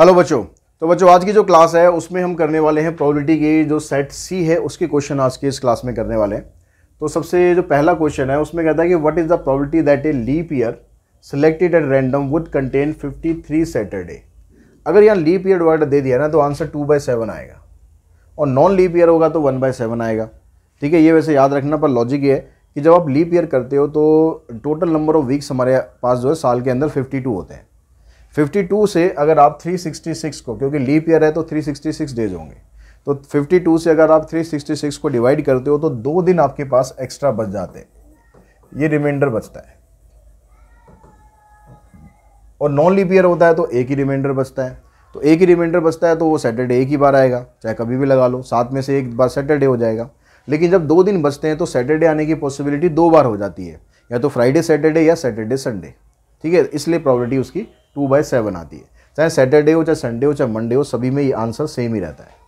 Hello बच्चों तो बच्चों आज की जो क्लास है उसमें हम करने वाले हैं प्रोबेबिलिटी की जो सेट सी है उसके क्वेश्चन आज के इस क्लास में करने वाले हैं तो सबसे जो पहला क्वेश्चन है उसमें कहता है कि what is the probability that a leap year selected at random would contain 53 Saturday अगर यहाँ लीप ईयर वर्ड दे दिया ना तो आंसर टू बाई सेवन आएगा और नॉन लीप ईयर होगा तो वन बाई सेवन आएगा ठीक है ये वैसे याद रखना पर लॉजिक ये है कि जब आप लीप ईयर करते हो तो टोटल नंबर ऑफ वीक्स हमारे पास जो है साल के अंदर टू होते हैं 52 से अगर आप 366 को क्योंकि लीप ईयर है तो 366 डेज होंगे तो 52 से अगर आप 366 को डिवाइड करते हो तो दो दिन आपके पास एक्स्ट्रा बच जाते हैं ये रिमाइंडर बचता है और नॉन लीप ईयर होता है तो एक ही रिमाइंडर बचता है तो एक ही रिमाइंडर बचता है तो वो सैटरडे एक ही बार आएगा चाहे कभी भी लगा लो सात में से एक बार सैटरडे हो जाएगा लेकिन जब दो दिन बचते हैं तो सैटरडे आने की पॉसिबिलिटी दो बार हो जाती है या तो फ्राइडे सैटरडे या सैटरडे संडे ठीक है इसलिए प्रॉबिलिटी उसकी टू बाई सेवन आती है चाहे सैटरडे हो चाहे संडे हो चाहे मंडे हो सभी में ये आंसर सेम ही रहता है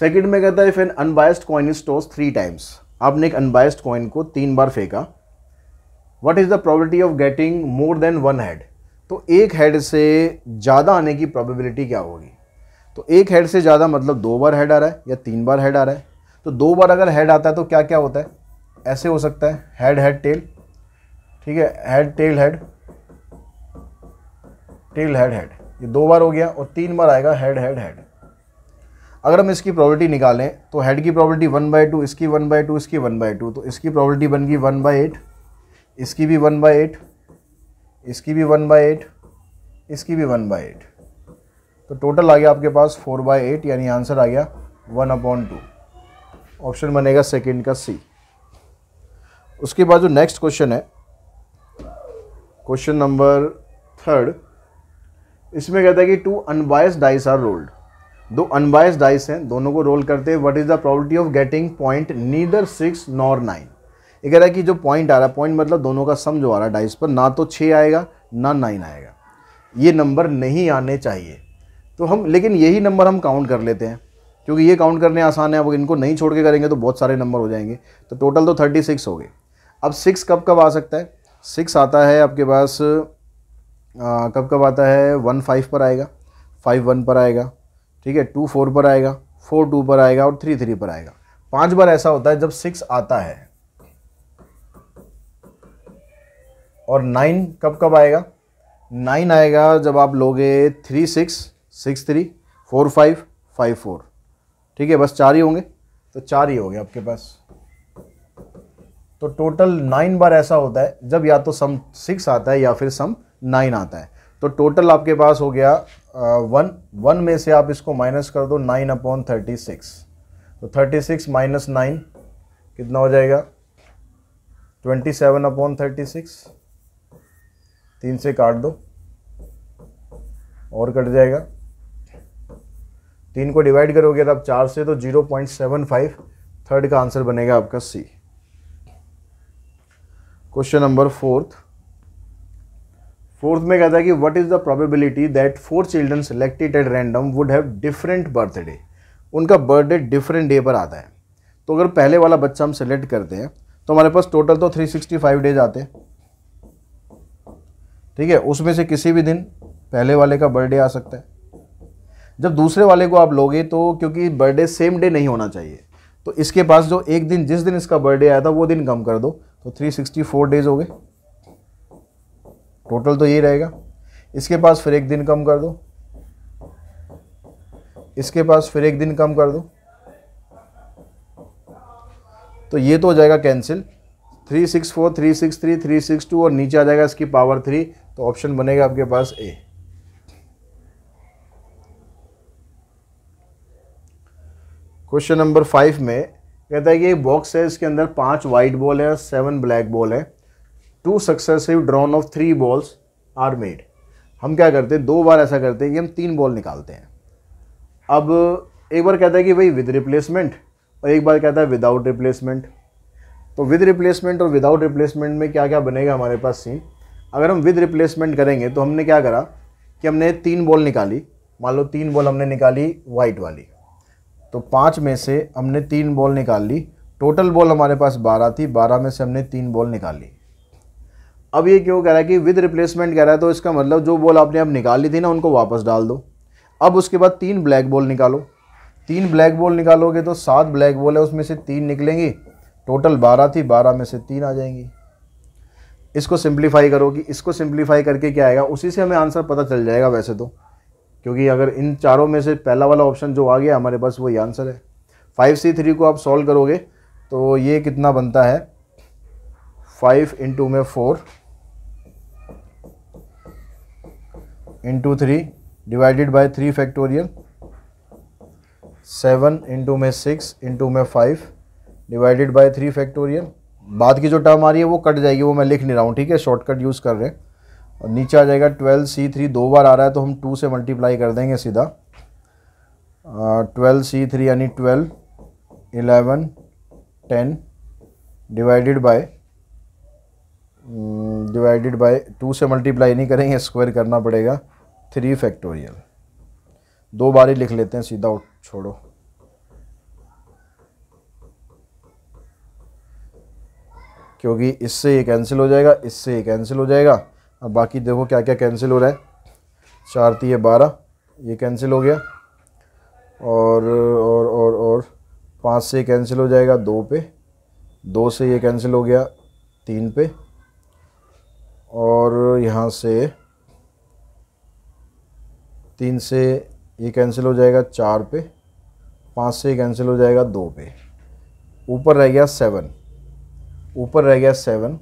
सेकंड में कहता है if an unbiased coin is toss three times आपने एक अनबायस्ड कॉइन को तीन बार फेंका what is the probability of getting more than one head तो एक हेड से ज़्यादा आने की प्रोबेबिलिटी क्या होगी तो एक हेड से ज़्यादा मतलब दो बार हेड आ रहा है या तीन बार हेड आ रहा है तो दो बार अगर हेड आता है तो क्या क्या होता है ऐसे हो सकता है हेड हेड टेल ठीक है head tail head tail head head ये दो बार हो गया और तीन बार आएगा हेड हेड हेड अगर हम इसकी प्रॉबर्टी निकालें तो हेड की प्रॉबर्टी वन बाई टू इसकी वन बाई टू इसकी वन बाई टू तो इसकी प्रॉबर्टी बन गई वन बाई एट इसकी भी वन बाई एट इसकी भी वन बाई एट इसकी भी वन बाई एट तो टोटल आ गया आपके पास फोर बाई एट यानी आंसर आ गया वन अपॉन टू ऑप्शन बनेगा सेकेंड का सी उसके बाद जो नेक्स्ट क्वेश्चन है क्वेश्चन नंबर थर्ड इसमें कहता है कि to unbiased dice are rolled दो अनबायस डाइस हैं दोनों को रोल करते हैं what is the प्रॉबर्टी of getting point neither six nor nine ये कह रहा है कि जो पॉइंट आ रहा है पॉइंट मतलब दोनों का सम जो आ रहा है डाइस पर ना तो छः आएगा ना नाइन आएगा ये नंबर नहीं आने चाहिए तो हम लेकिन यही नंबर हम काउंट कर लेते हैं क्योंकि ये काउंट करने आसान है अब इनको नहीं छोड़ के करेंगे तो बहुत सारे नंबर हो जाएंगे तो टोटल तो थर्टी सिक्स हो गए अब सिक्स कब कब आ सकता है सिक्स आता है आपके पास कब कब आता है वन फाइव पर आएगा फाइव वन पर आएगा ठीक है टू फोर पर आएगा फोर टू पर आएगा और थ्री थ्री पर आएगा पांच बार ऐसा होता है जब सिक्स आता है और नाइन कब कब आएगा नाइन आएगा जब आप लोगे three six six three four five five four ठीक है बस चार ही होंगे तो चार ही हो गए आपके पास तो टोटल नाइन बार ऐसा होता है जब या तो सम सिक्स आता है या फिर सम नाइन आता है तो टोटल आपके पास हो गया वन वन में से आप इसको माइनस कर दो नाइन अपॉन थर्टी सिक्स तो थर्टी सिक्स माइनस नाइन कितना हो जाएगा twenty seven upon thirty six तीन से काट दो और कट जाएगा तीन को डिवाइड करोगे आप चार से तो zero point seven five third का आंसर बनेगा आपका C question number fourth fourth में कहता है कि what is the probability that four children selected at random would have different birthday उनका बर्थडे डिफरेंट डे पर आता है तो अगर पहले वाला बच्चा हम सेलेक्ट करते हैं तो हमारे पास टोटल तो 365 डेज आते हैं ठीक है उसमें से किसी भी दिन पहले वाले का बर्थडे आ सकता है जब दूसरे वाले को आप लोगे तो क्योंकि बर्थडे सेम डे नहीं होना चाहिए तो इसके पास जो एक दिन जिस दिन इसका बर्थडे आया था वो दिन कम कर दो तो 364 डेज हो गए टोटल तो ये रहेगा इसके पास फिर एक दिन कम कर दो इसके पास फिर एक दिन कम कर दो तो ये तो हो जाएगा cancel three six four three six three three six two और नीचे आ जाएगा इसकी पावर थ्री तो ऑप्शन बनेगा आपके पास ए क्वेश्चन नंबर फाइव में कहता है कि एक बॉक्स है इसके अंदर पांच वाइट बॉल है सेवन ब्लैक बॉल है two successive drawn of three balls are made हम क्या करते हैं दो बार ऐसा करते हैं कि हम तीन बॉल निकालते हैं अब एक बार कहता है कि भाई विद रिप्लेसमेंट और एक बार कहता है विदाउट रिप्लेसमेंट तो विद रिप्लेसमेंट और विदाउट रिप्लेसमेंट में क्या क्या बनेगा हमारे पास सीन अगर हम विद रिप्लेसमेंट करेंगे तो हमने क्या करा कि हमने तीन बॉल निकाली मान लो तीन बॉल हमने निकाली वाइट वाली तो पाँच में से हमने तीन बॉल निकाल ली टोटल बॉल हमारे पास बारह थी बारह में से हमने तीन बॉल निकाल ली अब ये क्यों कह रहा है कि विद रिप्लेसमेंट कह रहा है तो इसका मतलब जो बॉल आपने अब निकाल ली थी ना उनको वापस डाल दो अब उसके बाद तीन ब्लैक बॉल निकालो तीन ब्लैक बॉल निकालोगे तो सात ब्लैक बॉल है उसमें से तीन निकलेंगी टोटल बारह थी बारह में से तीन आ जाएंगी इसको सिंप्लीफाई करोगी इसको सिंप्लीफाई करके क्या आएगा उसी से हमें आंसर पता चल जाएगा वैसे तो क्योंकि अगर इन चारों में से पहला वाला ऑप्शन जो आ गया हमारे पास वही आंसर है फाइव सी थ्री को आप सॉल्व करोगे तो ये कितना बनता है फाइव इंटू में four into three divided by three factorial seven into में सिक्स इंटू में five divided by three factorial बाद की जो टर्म आ रही है वो कट जाएगी वो मैं लिख नहीं रहा हूँ ठीक है शॉर्टकट यूज़ कर रहे हैं और नीचे आ जाएगा ट्वेल्व सी थ्री दो बार आ रहा है तो हम टू से मल्टीप्लाई कर देंगे सीधा ट्वेल्व सी थ्री यानी twelve eleven ten divided by divided by two से मल्टीप्लाई नहीं करेंगे स्क्वायर करना पड़ेगा थ्री फैक्टोरियल दो बार ही लिख लेते हैं सीधा छोड़ो क्योंकि इससे ये कैंसिल हो जाएगा इससे ये कैंसिल हो जाएगा अब बाकी देखो क्या क्या कैंसिल हो रहा है चार है बारह ये कैंसिल हो गया और और और और पाँच से कैंसिल हो जाएगा दो पे दो से ये कैंसिल हो गया तीन पे और यहाँ से तीन से ये कैंसिल हो जाएगा चार पे पाँच से कैंसिल हो जाएगा दो पे ऊपर रह गया सेवन ऊपर रह गया सेवन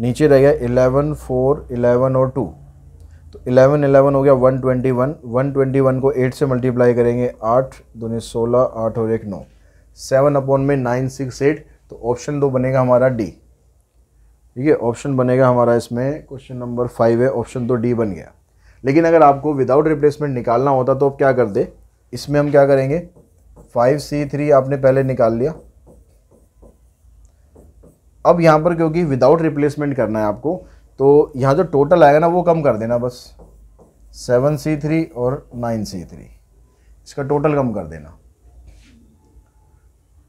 नीचे रह गया इलेवन फोर इलेवन और टू तो इलेवन इलेवन हो गया one twenty one one twenty one को एट से मल्टीप्लाई करेंगे आठ दोनों सोलह आठ और एक नौ सेवन अपॉन में नाइन सिक्स एट तो ऑप्शन दो बनेगा हमारा डी ठीक है ऑप्शन बनेगा हमारा इसमें क्वेश्चन नंबर फाइव है ऑप्शन तो डी बन गया लेकिन अगर आपको विदाउट रिप्लेसमेंट निकालना होता तो आप क्या कर दे इसमें हम क्या करेंगे फाइव सी थ्री आपने पहले निकाल लिया अब यहाँ पर क्योंकि विदाउट रिप्लेसमेंट करना है आपको तो यहाँ जो टोटल आएगा ना वो कम कर देना बस सेवन सी थ्री और नाइन सी थ्री इसका टोटल कम कर देना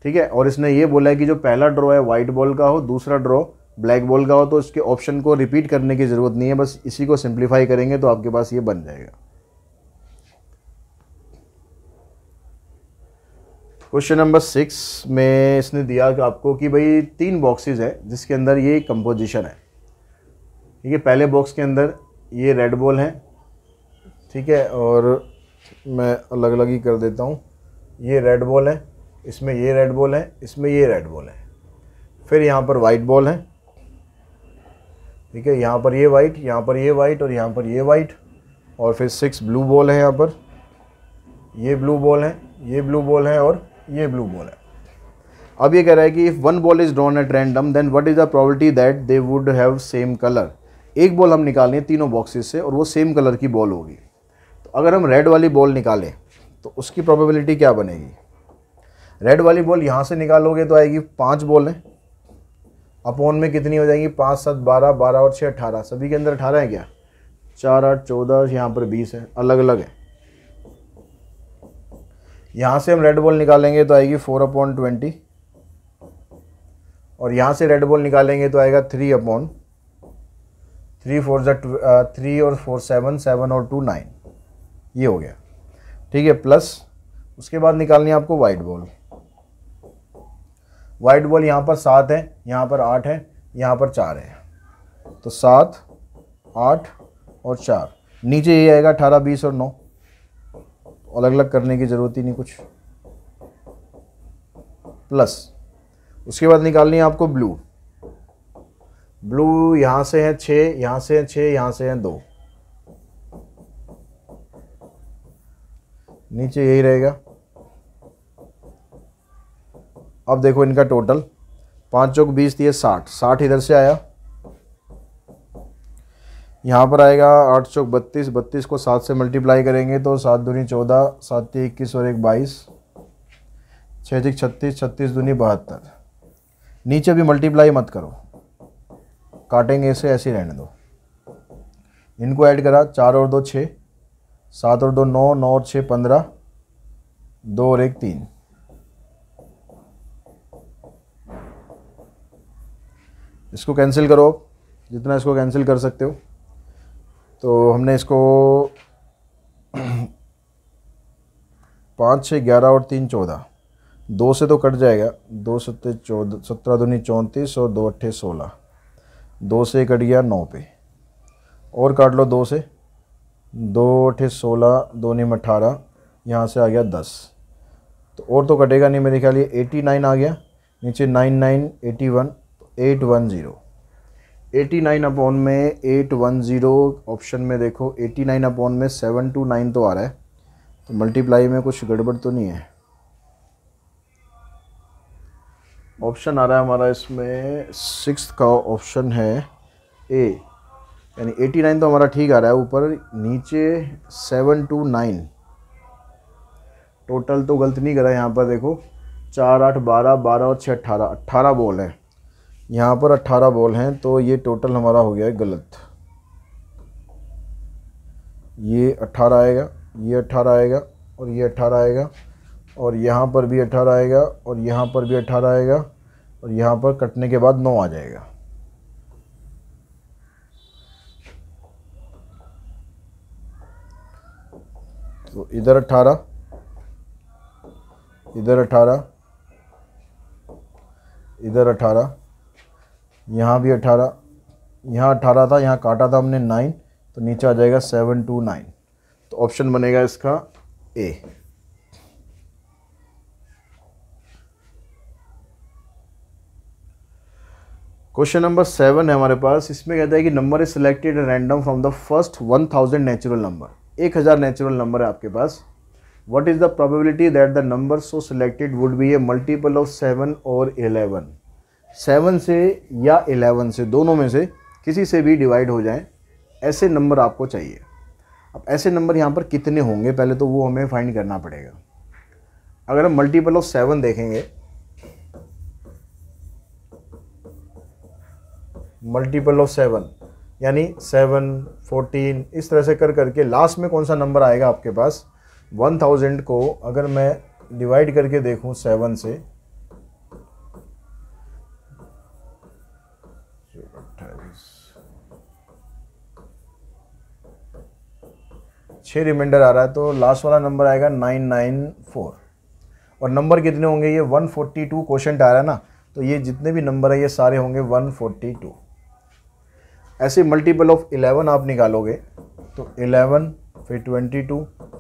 ठीक है और इसने ये बोला है कि जो पहला ड्रॉ है वाइट बॉल का हो दूसरा ड्रॉ ब्लैक बॉल का हो तो इसके ऑप्शन को रिपीट करने की ज़रूरत नहीं है बस इसी को सिंप्लीफाई करेंगे तो आपके पास ये बन जाएगा क्वेश्चन नंबर सिक्स में इसने दिया कि आपको कि भाई तीन बॉक्सेस हैं जिसके अंदर ये कंपोजिशन है ठीक है पहले बॉक्स के अंदर ये रेड बॉल है ठीक है और मैं अलग अलग ही कर देता हूँ ये रेड बॉल है इसमें ये रेड बॉल है इसमें ये रेड बॉल है फिर यहाँ पर वाइट बॉल है ठीक है यहाँ पर ये वाइट यहाँ पर ये वाइट और यहाँ पर ये वाइट और फिर सिक्स ब्लू बॉल है यहाँ पर ये ब्लू बॉल है ये ब्लू बॉल है और ये ब्लू बॉल है अब ये कह रहा है कि if one ball is drawn at random then what is the probability that they would have same colour एक बॉल हम निकालें तीनों बॉक्सेस से और वो सेम कलर की बॉल होगी तो अगर हम रेड वाली बॉल निकालें तो उसकी प्रॉबिलिटी क्या बनेगी रेड वाली बॉल यहाँ से निकालोगे तो आएगी पाँच बॉलें अपोन में कितनी हो जाएंगी पाँच सात बारह बारह और छः अट्ठारह सभी के अंदर अठारह है क्या चार आठ चौदह यहाँ पर बीस है अलग अलग है यहाँ से हम रेड बॉल निकालेंगे तो आएगी फोर अपॉन ट्वेंटी और यहाँ से रेड बॉल निकालेंगे तो आएगा थ्री अपॉन थ्री फोर ज थ्री uh, और फोर सेवन सेवन और टू नाइन ये हो गया ठीक है प्लस उसके बाद निकालनी है आपको वाइट बॉल वाइट बॉल यहाँ पर सात है यहाँ पर आठ है यहाँ पर चार है तो सात आठ और चार नीचे ये आएगा अठारह बीस और नौ अलग अलग करने की ज़रूरत ही नहीं कुछ प्लस उसके बाद निकालनी है आपको ब्लू ब्लू यहाँ से है छः यहाँ से है छः यहाँ से है दो नीचे यही रहेगा अब देखो इनका टोटल पाँच चौक बीस दिए साठ साठ इधर से आया यहाँ पर आएगा आठ चौक बत्तीस बत्तीस को सात से मल्टीप्लाई करेंगे तो सात दूनी चौदह सात ती इक्कीस और एक बाईस छः तिक छत्तीस छत्तीस दूनी बहत्तर नीचे भी मल्टीप्लाई मत करो काटेंगे ऐसे ऐसे रहने दो इनको ऐड करा चार और दो छः सात और दो नौ नौ और छः पंद्रह दो और एक तीन इसको कैंसिल करो जितना इसको कैंसिल कर सकते हो तो हमने इसको पाँच छः ग्यारह और तीन चौदह दो से तो कट जाएगा दो सत्ते चौदह सत्रह दूनी चौंतीस और दो अट्ठे सोलह दो से कट गया नौ पे और काट लो दो से दो अट्ठे सोलह दो निम अठारह यहाँ से आ गया दस तो और तो कटेगा नहीं मेरे ख्याल ये एटी नाइन आ गया नीचे नाइन नाइन एटी वन तो eight one zero eighty nine upon में एट वन ज़ीरो ऑप्शन में देखो एटी नाइन अपॉन में सेवन टू नाइन तो आ रहा है तो मल्टीप्लाई में कुछ गड़बड़ तो नहीं है ऑप्शन आ रहा है हमारा इसमें सिक्स का ऑप्शन है ए यानी एटी नाइन तो हमारा ठीक आ रहा है ऊपर नीचे सेवन टू नाइन टोटल तो गलत नहीं करा यहाँ पर देखो चार आठ बारह बारह और छः अट्ठारह अट्ठारह बॉल है यहाँ पर 18 बॉल हैं तो ये टोटल हमारा हो गया है गलत ये 18 आएगा ये 18 आएगा और ये 18 आएगा और यहाँ पर भी 18 आएगा और यहाँ पर भी 18 आएगा और यहाँ पर कटने के बाद 9 आ जाएगा तो इधर 18 इधर 18 इधर 18 यहाँ भी अठारह यहाँ अठारह था यहाँ काटा था हमने नाइन तो नीचे आ जाएगा सेवन टू नाइन तो ऑप्शन बनेगा इसका ए क्वेश्चन नंबर सेवन है हमारे पास इसमें कहता है कि number is selected random from the first one thousand natural number एक हज़ार नेचुरल नंबर है आपके पास what is the probability that the number so selected would be a multiple of seven और इलेवन सेवन से या एलेवन से दोनों में से किसी से भी डिवाइड हो जाए ऐसे नंबर आपको चाहिए अब ऐसे नंबर यहाँ पर कितने होंगे पहले तो वो हमें फाइंड करना पड़ेगा अगर हम मल्टीपल ऑफ सेवन देखेंगे मल्टीपल ऑफ सेवन यानी सेवन फोर्टीन इस तरह से कर करके लास्ट में कौन सा नंबर आएगा आपके पास वन थाउजेंड को अगर मैं डिवाइड करके देखूं सेवन से छः रिमाइंडर आ रहा है तो लास्ट वाला नंबर आएगा नाइन नाइन फोर और नंबर कितने होंगे ये वन फोर्टी टू क्वेश्चन आ रहा है ना तो ये जितने भी नंबर है ये सारे होंगे वन फोर्टी टू ऐसे मल्टीपल ऑफ इलेवन आप निकालोगे तो इलेवन फिर ट्वेंटी टू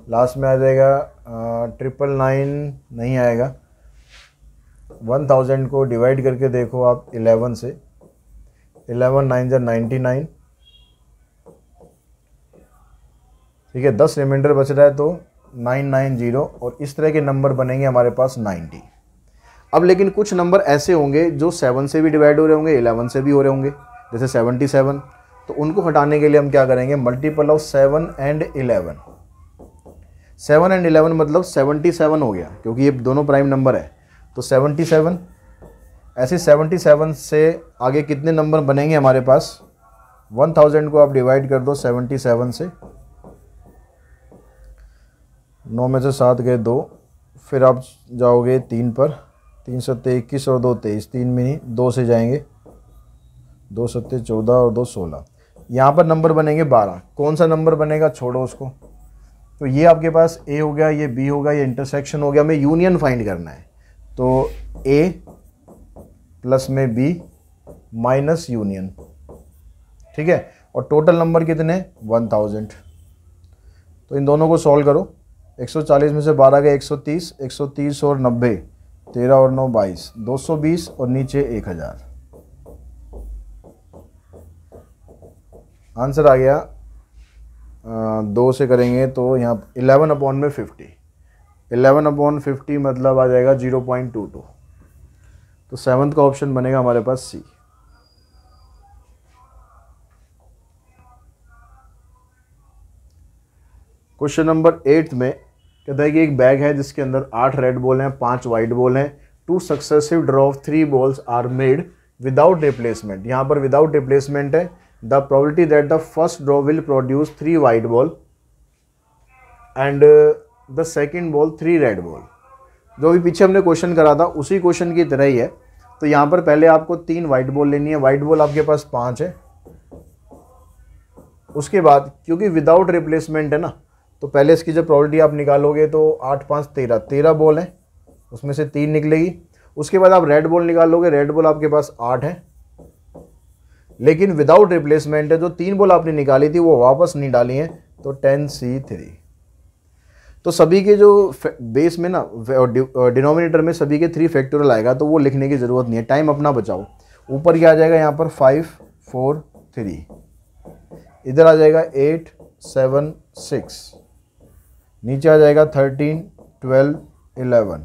लास्ट में आ जाएगा ट्रिपल नाइन नहीं आएगा वन थाउजेंड को डिवाइड करके देखो आप इलेवन से इलेवन नाइन जै नाइन्टी नाइन ठीक है दस रिमाइंडर बच रहा है तो नाइन नाइन जीरो और इस तरह के नंबर बनेंगे हमारे पास नाइन्टी अब लेकिन कुछ नंबर ऐसे होंगे जो सेवन से भी डिवाइड हो रहे होंगे एलेवन से भी हो रहे होंगे जैसे सेवनटी सेवन तो उनको हटाने के लिए हम क्या करेंगे multiple of seven and eleven seven and eleven मतलब सेवनटी सेवन हो गया क्योंकि ये दोनों प्राइम नंबर है तो सेवनटी सेवन ऐसे सेवनटी सेवन से आगे कितने नंबर बनेंगे हमारे पास वन थाउजेंड को आप डिवाइड कर दो सेवनटी सेवन से नौ में से सात गए दो फिर आप जाओगे तीन पर तीन सत्ते इक्कीस और दो तेईस तीन में नहीं दो से जाएंगे दो सत्ते चौदह और दो सोलह यहाँ पर नंबर बनेंगे बारह कौन सा नंबर बनेगा छोड़ो उसको तो ये आपके पास ए हो गया ये बी हो गया ये इंटरसेक्शन हो गया हमें यूनियन फाइंड करना है तो ए प्लस में बी माइनस यूनियन ठीक है और टोटल नंबर कितने वन थाउजेंड तो इन दोनों को सॉल्व करो 140 में से 12 गए 130, 130 और 90, 13 और 9 22, 220 और नीचे 1000। आंसर आ गया आ, दो से करेंगे तो यहाँ 11 अपॉन में 50, 11 अपॉन फिफ्टी मतलब आ जाएगा 0.22, तो सेवन्थ का ऑप्शन बनेगा हमारे पास सी क्वेश्चन नंबर एट में कहता है कि एक बैग है जिसके अंदर आठ रेड बॉल हैं पांच वाइट बॉल हैं two successive draw of three balls are made without replacement यहाँ पर विदाउट रिप्लेसमेंट है the probability that the first draw will produce three white ball and the second ball three red ball जो भी पीछे हमने question करा था उसी क्वेश्चन की तरह ही है तो यहाँ पर पहले आपको तीन वाइट बॉल लेनी है वाइट बॉल आपके पास पाँच है उसके बाद क्योंकि विदाउट रिप्लेसमेंट है ना तो पहले इसकी जब प्रॉबलिटी आप निकालोगे तो आठ पाँच तेरह तेरह बॉल है उसमें से तीन निकलेगी उसके बाद आप रेड बॉल निकालोगे रेड बॉल आपके पास आठ है लेकिन विदाउट रिप्लेसमेंट है जो तीन बॉल आपने निकाली थी वो वापस नहीं डाली है तो टेन सी थ्री तो सभी के जो बेस में ना डिनोमिनेटर में सभी के थ्री फैक्टोरियल आएगा तो वो लिखने की ज़रूरत नहीं है टाइम अपना बचाओ ऊपर क्या आ जाएगा यहाँ पर फाइव फोर थ्री इधर आ जाएगा एट सेवन सिक्स नीचे आ जाएगा thirteen twelve eleven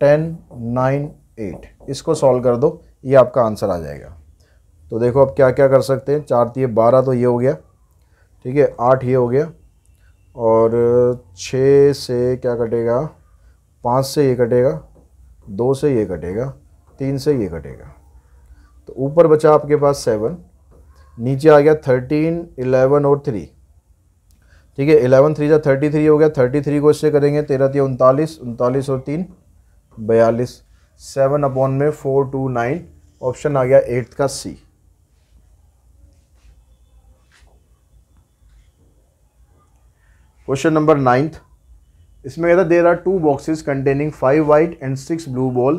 ten nine eight इसको सॉल्व कर दो ये आपका आंसर आ जाएगा तो देखो अब क्या क्या कर सकते हैं चार तीय तो बारह तो ये हो गया ठीक है आठ ये हो गया और छः से क्या कटेगा पाँच से ये कटेगा दो से ये कटेगा तीन से ये कटेगा तो ऊपर बचा आपके पास सेवन नीचे आ गया थर्टीन इलेवन और थ्री ठीक है इलेवन थ्री या थर्टी थ्री हो गया थर्टी थ्री को इससे करेंगे तेरह तीन उनतालीस उनतालीस और तीन बयालीस सेवन अपॉन में फोर टू नाइन ऑप्शन आ गया एट्थ का सी क्वेश्चन नंबर नाइन्थ इसमें कहता there are two boxes containing five white and six blue ball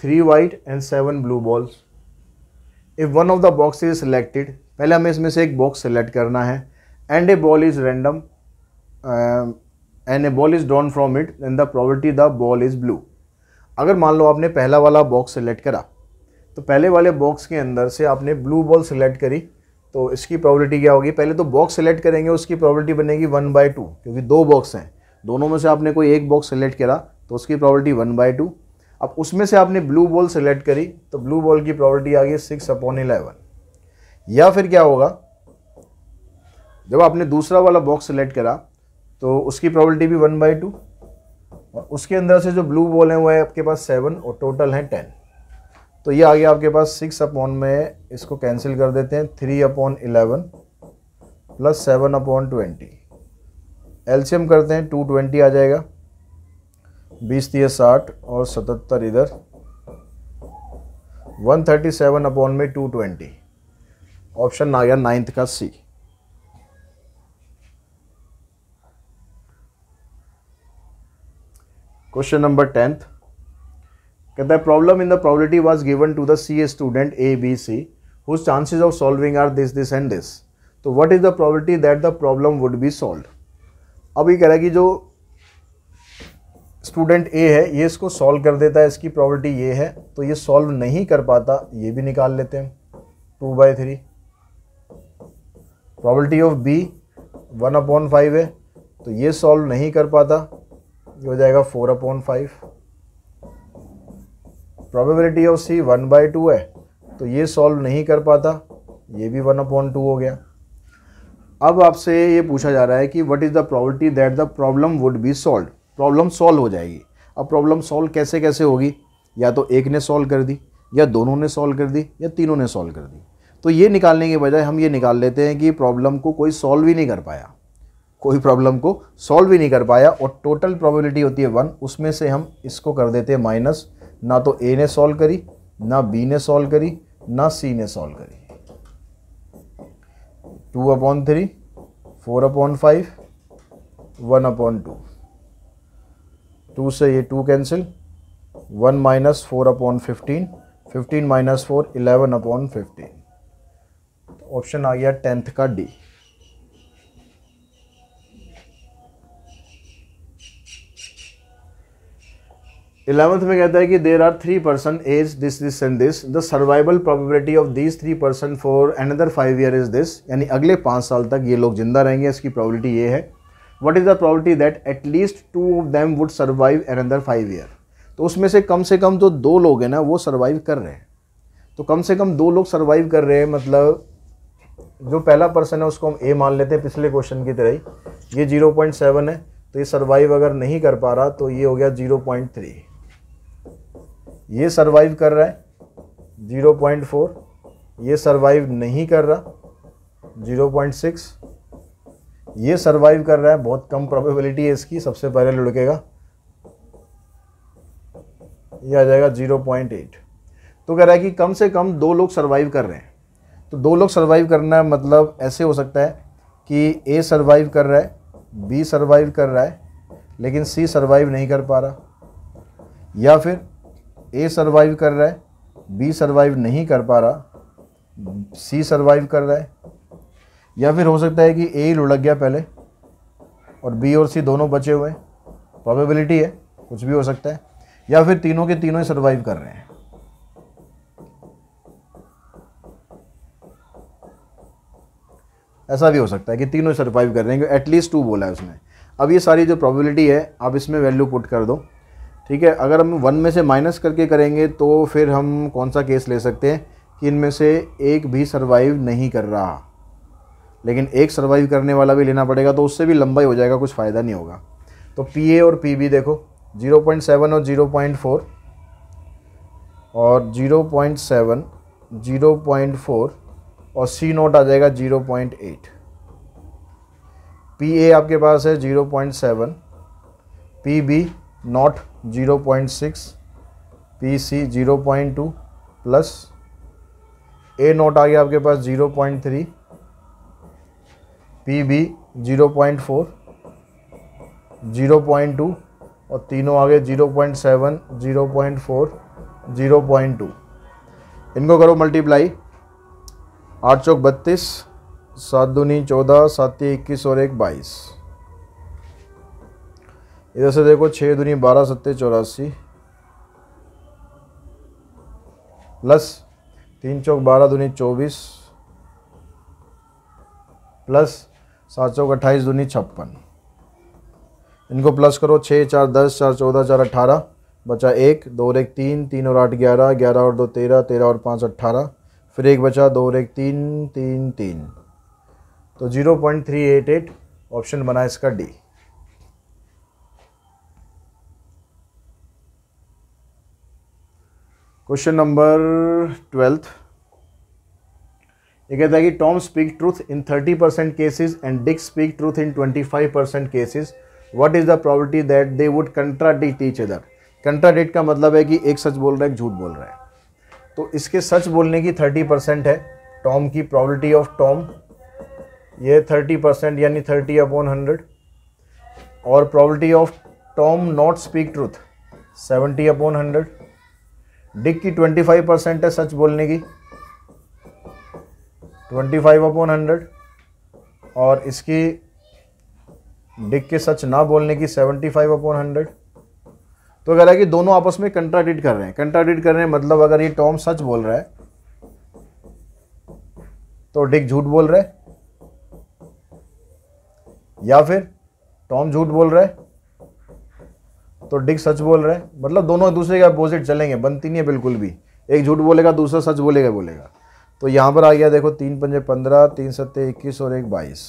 three white and seven blue balls if one of the box is selected पहले हमें इसमें से एक बॉक्स सेलेक्ट करना है and a ball is random uh, and a ball is drawn from it then the probability the ball is blue अगर मान लो आपने पहला वाला बॉक्स सेलेक्ट करा तो पहले वाले बॉक्स के अंदर से आपने ब्लू बॉल सेलेक्ट करी तो इसकी प्रॉबर्टी क्या होगी पहले तो बॉक्स सेलेक्ट करेंगे उसकी प्रॉबर्टी बनेगी वन बाय टू क्योंकि दो बॉक्स हैं दोनों में से आपने कोई एक बॉक्स सेलेक्ट करा तो उसकी प्रॉबर्टी वन बाय टू अब उसमें से आपने ब्लू बॉल सेलेक्ट करी तो ब्लू बॉल की प्रॉबर्टी आ गई सिक्स अपॉन इलेवन या फिर क्या होगा जब आपने दूसरा वाला बॉक्स सेलेक्ट करा तो उसकी प्रॉबलिटी भी वन बाई टू और उसके अंदर से जो ब्लू बॉल है वो है आपके पास सेवन और टोटल हैं टेन तो ये आ गया आपके पास सिक्स अपॉन में इसको कैंसिल कर देते हैं three upon eleven plus seven upon twenty LCM करते हैं टू ट्वेंटी आ जाएगा बीस तीस साठ और सतहत्तर इधर वन थर्टी सेवन अपॉन में टू ट्वेंटी ऑप्शन आ गया नाइन्थ का सी क्वेश्चन नंबर टेंथ कहता है problem in the probability was given to the C A student A B C whose chances of solving are this this and this तो what is the probability that the problem would be solve अब ये कह रहा है कि जो student ए है ये इसको सॉल्व कर देता है इसकी प्रॉबलिटी ये है तो ये सॉल्व नहीं कर पाता ये भी निकाल लेते हैं two by three probability of B one upon five है तो ये सॉल्व नहीं कर पाता ये हो जाएगा four upon five probability of C one by two है तो ये सॉल्व नहीं कर पाता ये भी वन अपॉन टू हो गया अब आपसे ये पूछा जा रहा है कि what is the प्रॉबर्टी that the problem would be solve problem solve हो जाएगी अब प्रॉब्लम सॉल्व कैसे कैसे होगी या तो एक ने सॉल्व कर दी या दोनों ने सॉल्व कर दी या तीनों ने सॉल्व कर दी तो ये निकालने के बजाय हम ये निकाल लेते हैं कि प्रॉब्लम को कोई सॉल्व ही नहीं कर पाया कोई प्रॉब्लम को सॉल्व ही नहीं कर पाया और टोटल प्रोबेबिलिटी होती है वन उसमें से हम इसको कर देते हैं माइनस ना तो ए ने सॉल्व करी ना बी ने सॉल्व करी ना सी ने सॉल्व करी two upon three four upon five one upon two two से ये two cancel one minus four upon fifteen fifteen minus four eleven upon fifteen option आ गया टेंथ का डी इलेवंथ में कहता है कि there are three person as this this and this the survival probability of this three person for another five year is this यानी अगले पाँच साल तक ये लोग जिंदा रहेंगे इसकी प्रॉबिलिटी ये है what is the probability that at least two of them would survive another five year तो उसमें से कम से कम जो तो दो लोग हैं ना वो सर्वाइव कर रहे हैं तो कम से कम दो लोग सर्वाइव कर रहे हैं मतलब जो पहला पर्सन है उसको हम ए मान लेते हैं पिछले क्वेश्चन की तरह ही ये जीरो पॉइंट सेवन है तो ये सर्वाइव अगर नहीं कर पा रहा तो ये हो गया जीरो पॉइंट थ्री ये सरवाइव कर रहा है ज़ीरो पॉइंट फोर ये सरवाइव नहीं कर रहा ज़ीरो पॉइंट सिक्स ये सरवाइव कर रहा है बहुत कम प्रोबेबिलिटी है इसकी सबसे पहले लुढ़केगा ये आ जाएगा ज़ीरो पॉइंट एट तो कह रहा है कि कम से कम दो लोग सर्वाइव कर रहे हैं तो दो लोग सर्वाइव करना मतलब ऐसे हो सकता है कि ए सर्वाइव कर रहा है बी सर्वाइव कर रहा है लेकिन सी सर्वाइव नहीं कर पा रहा या फिर ए सर्वाइव कर रहा है बी सर्वाइव नहीं कर पा रहा सी सर्वाइव कर रहा है या फिर हो सकता है कि ए लुढ़क गया पहले और बी और सी दोनों बचे हुए हैं है कुछ भी हो सकता है या फिर तीनों के तीनों ही सर्वाइव कर रहे हैं ऐसा भी हो सकता है कि तीनों सर्वाइव कर रहे हैं एटलीस्ट टू बोला है उसमें अब ये सारी जो प्रोबेबिलिटी है आप इसमें वैल्यू पुट कर दो ठीक है अगर हम वन में से माइनस करके करेंगे तो फिर हम कौन सा केस ले सकते हैं कि इनमें से एक भी सर्वाइव नहीं कर रहा लेकिन एक सर्वाइव करने वाला भी लेना पड़ेगा तो उससे भी लंबाई हो जाएगा कुछ फ़ायदा नहीं होगा तो पी ए और पी बी देखो सेवन और फोर और पॉइंट 0.4 और सी नोट आ जाएगा 0.8 पी ए आपके पास है 0.7 P B not zero point six P C zero point two plus A not आ गया आपके पास zero point three P B zero point four zero point two और तीनों आ गए zero point seven zero point four zero point two इनको करो मल्टीप्लाई आठ चौक बत्तीस सात दूनी चौदह सात इक्कीस और एक बाईस इधर से देखो छः दूनी बारह सत्ते चौरासी प्लस तीन चौक बारह दूनी चौबीस प्लस सात चौक अट्ठाईस दूनी छप्पन इनको प्लस करो छः चार दस चार चौदह चार अट्ठारह बचा एक दो और एक तीन तीन और आठ ग्यारह ग्यारह और दो तेरह तेरह और पाँच अट्ठारह फिर एक बचा दो और एक तीन तीन तीन तो zero point three eight eight option बना इसका डी क्वेश्चन नंबर ट्वेल्थ ये कहता है कि Tom speak truth in thirty percent cases and Dick speak truth in twenty five percent cases what is the प्रॉबर्टी that they would contradict each other contradict का मतलब है कि एक सच बोल रहा है एक झूठ बोल रहा है तो इसके सच बोलने की थर्टी परसेंट है टॉम की प्रॉबर्टी ऑफ टॉम ये थर्टी परसेंट यानी थर्टी अपॉन हंड्रेड और property of Tom not speak truth seventy upon hundred Dick की ट्वेंटी फाइव परसेंट है सच बोलने की ट्वेंटी फाइव अपॉन हंड्रेड और इसकी डिक के सच ना बोलने की सेवेंटी फाइव अपॉन हंड्रेड तो कह रहा है कि दोनों आपस में कंट्राडिक्ट कर रहे हैं कंट्राडिक्ट कर रहे हैं मतलब अगर ये टॉम सच बोल रहा है तो डिक झूठ बोल रहा है या फिर टॉम झूठ बोल रहा है तो डिक सच बोल रहे हैं मतलब दोनों एक दूसरे के अपोजिट चलेंगे बनती नहीं है बिल्कुल भी एक झूठ बोलेगा दूसरा सच बोलेगा बोलेगा तो यहाँ पर आ गया देखो तीन पंजे पंद्रह तीन सत्ते इक्कीस और एक बाईस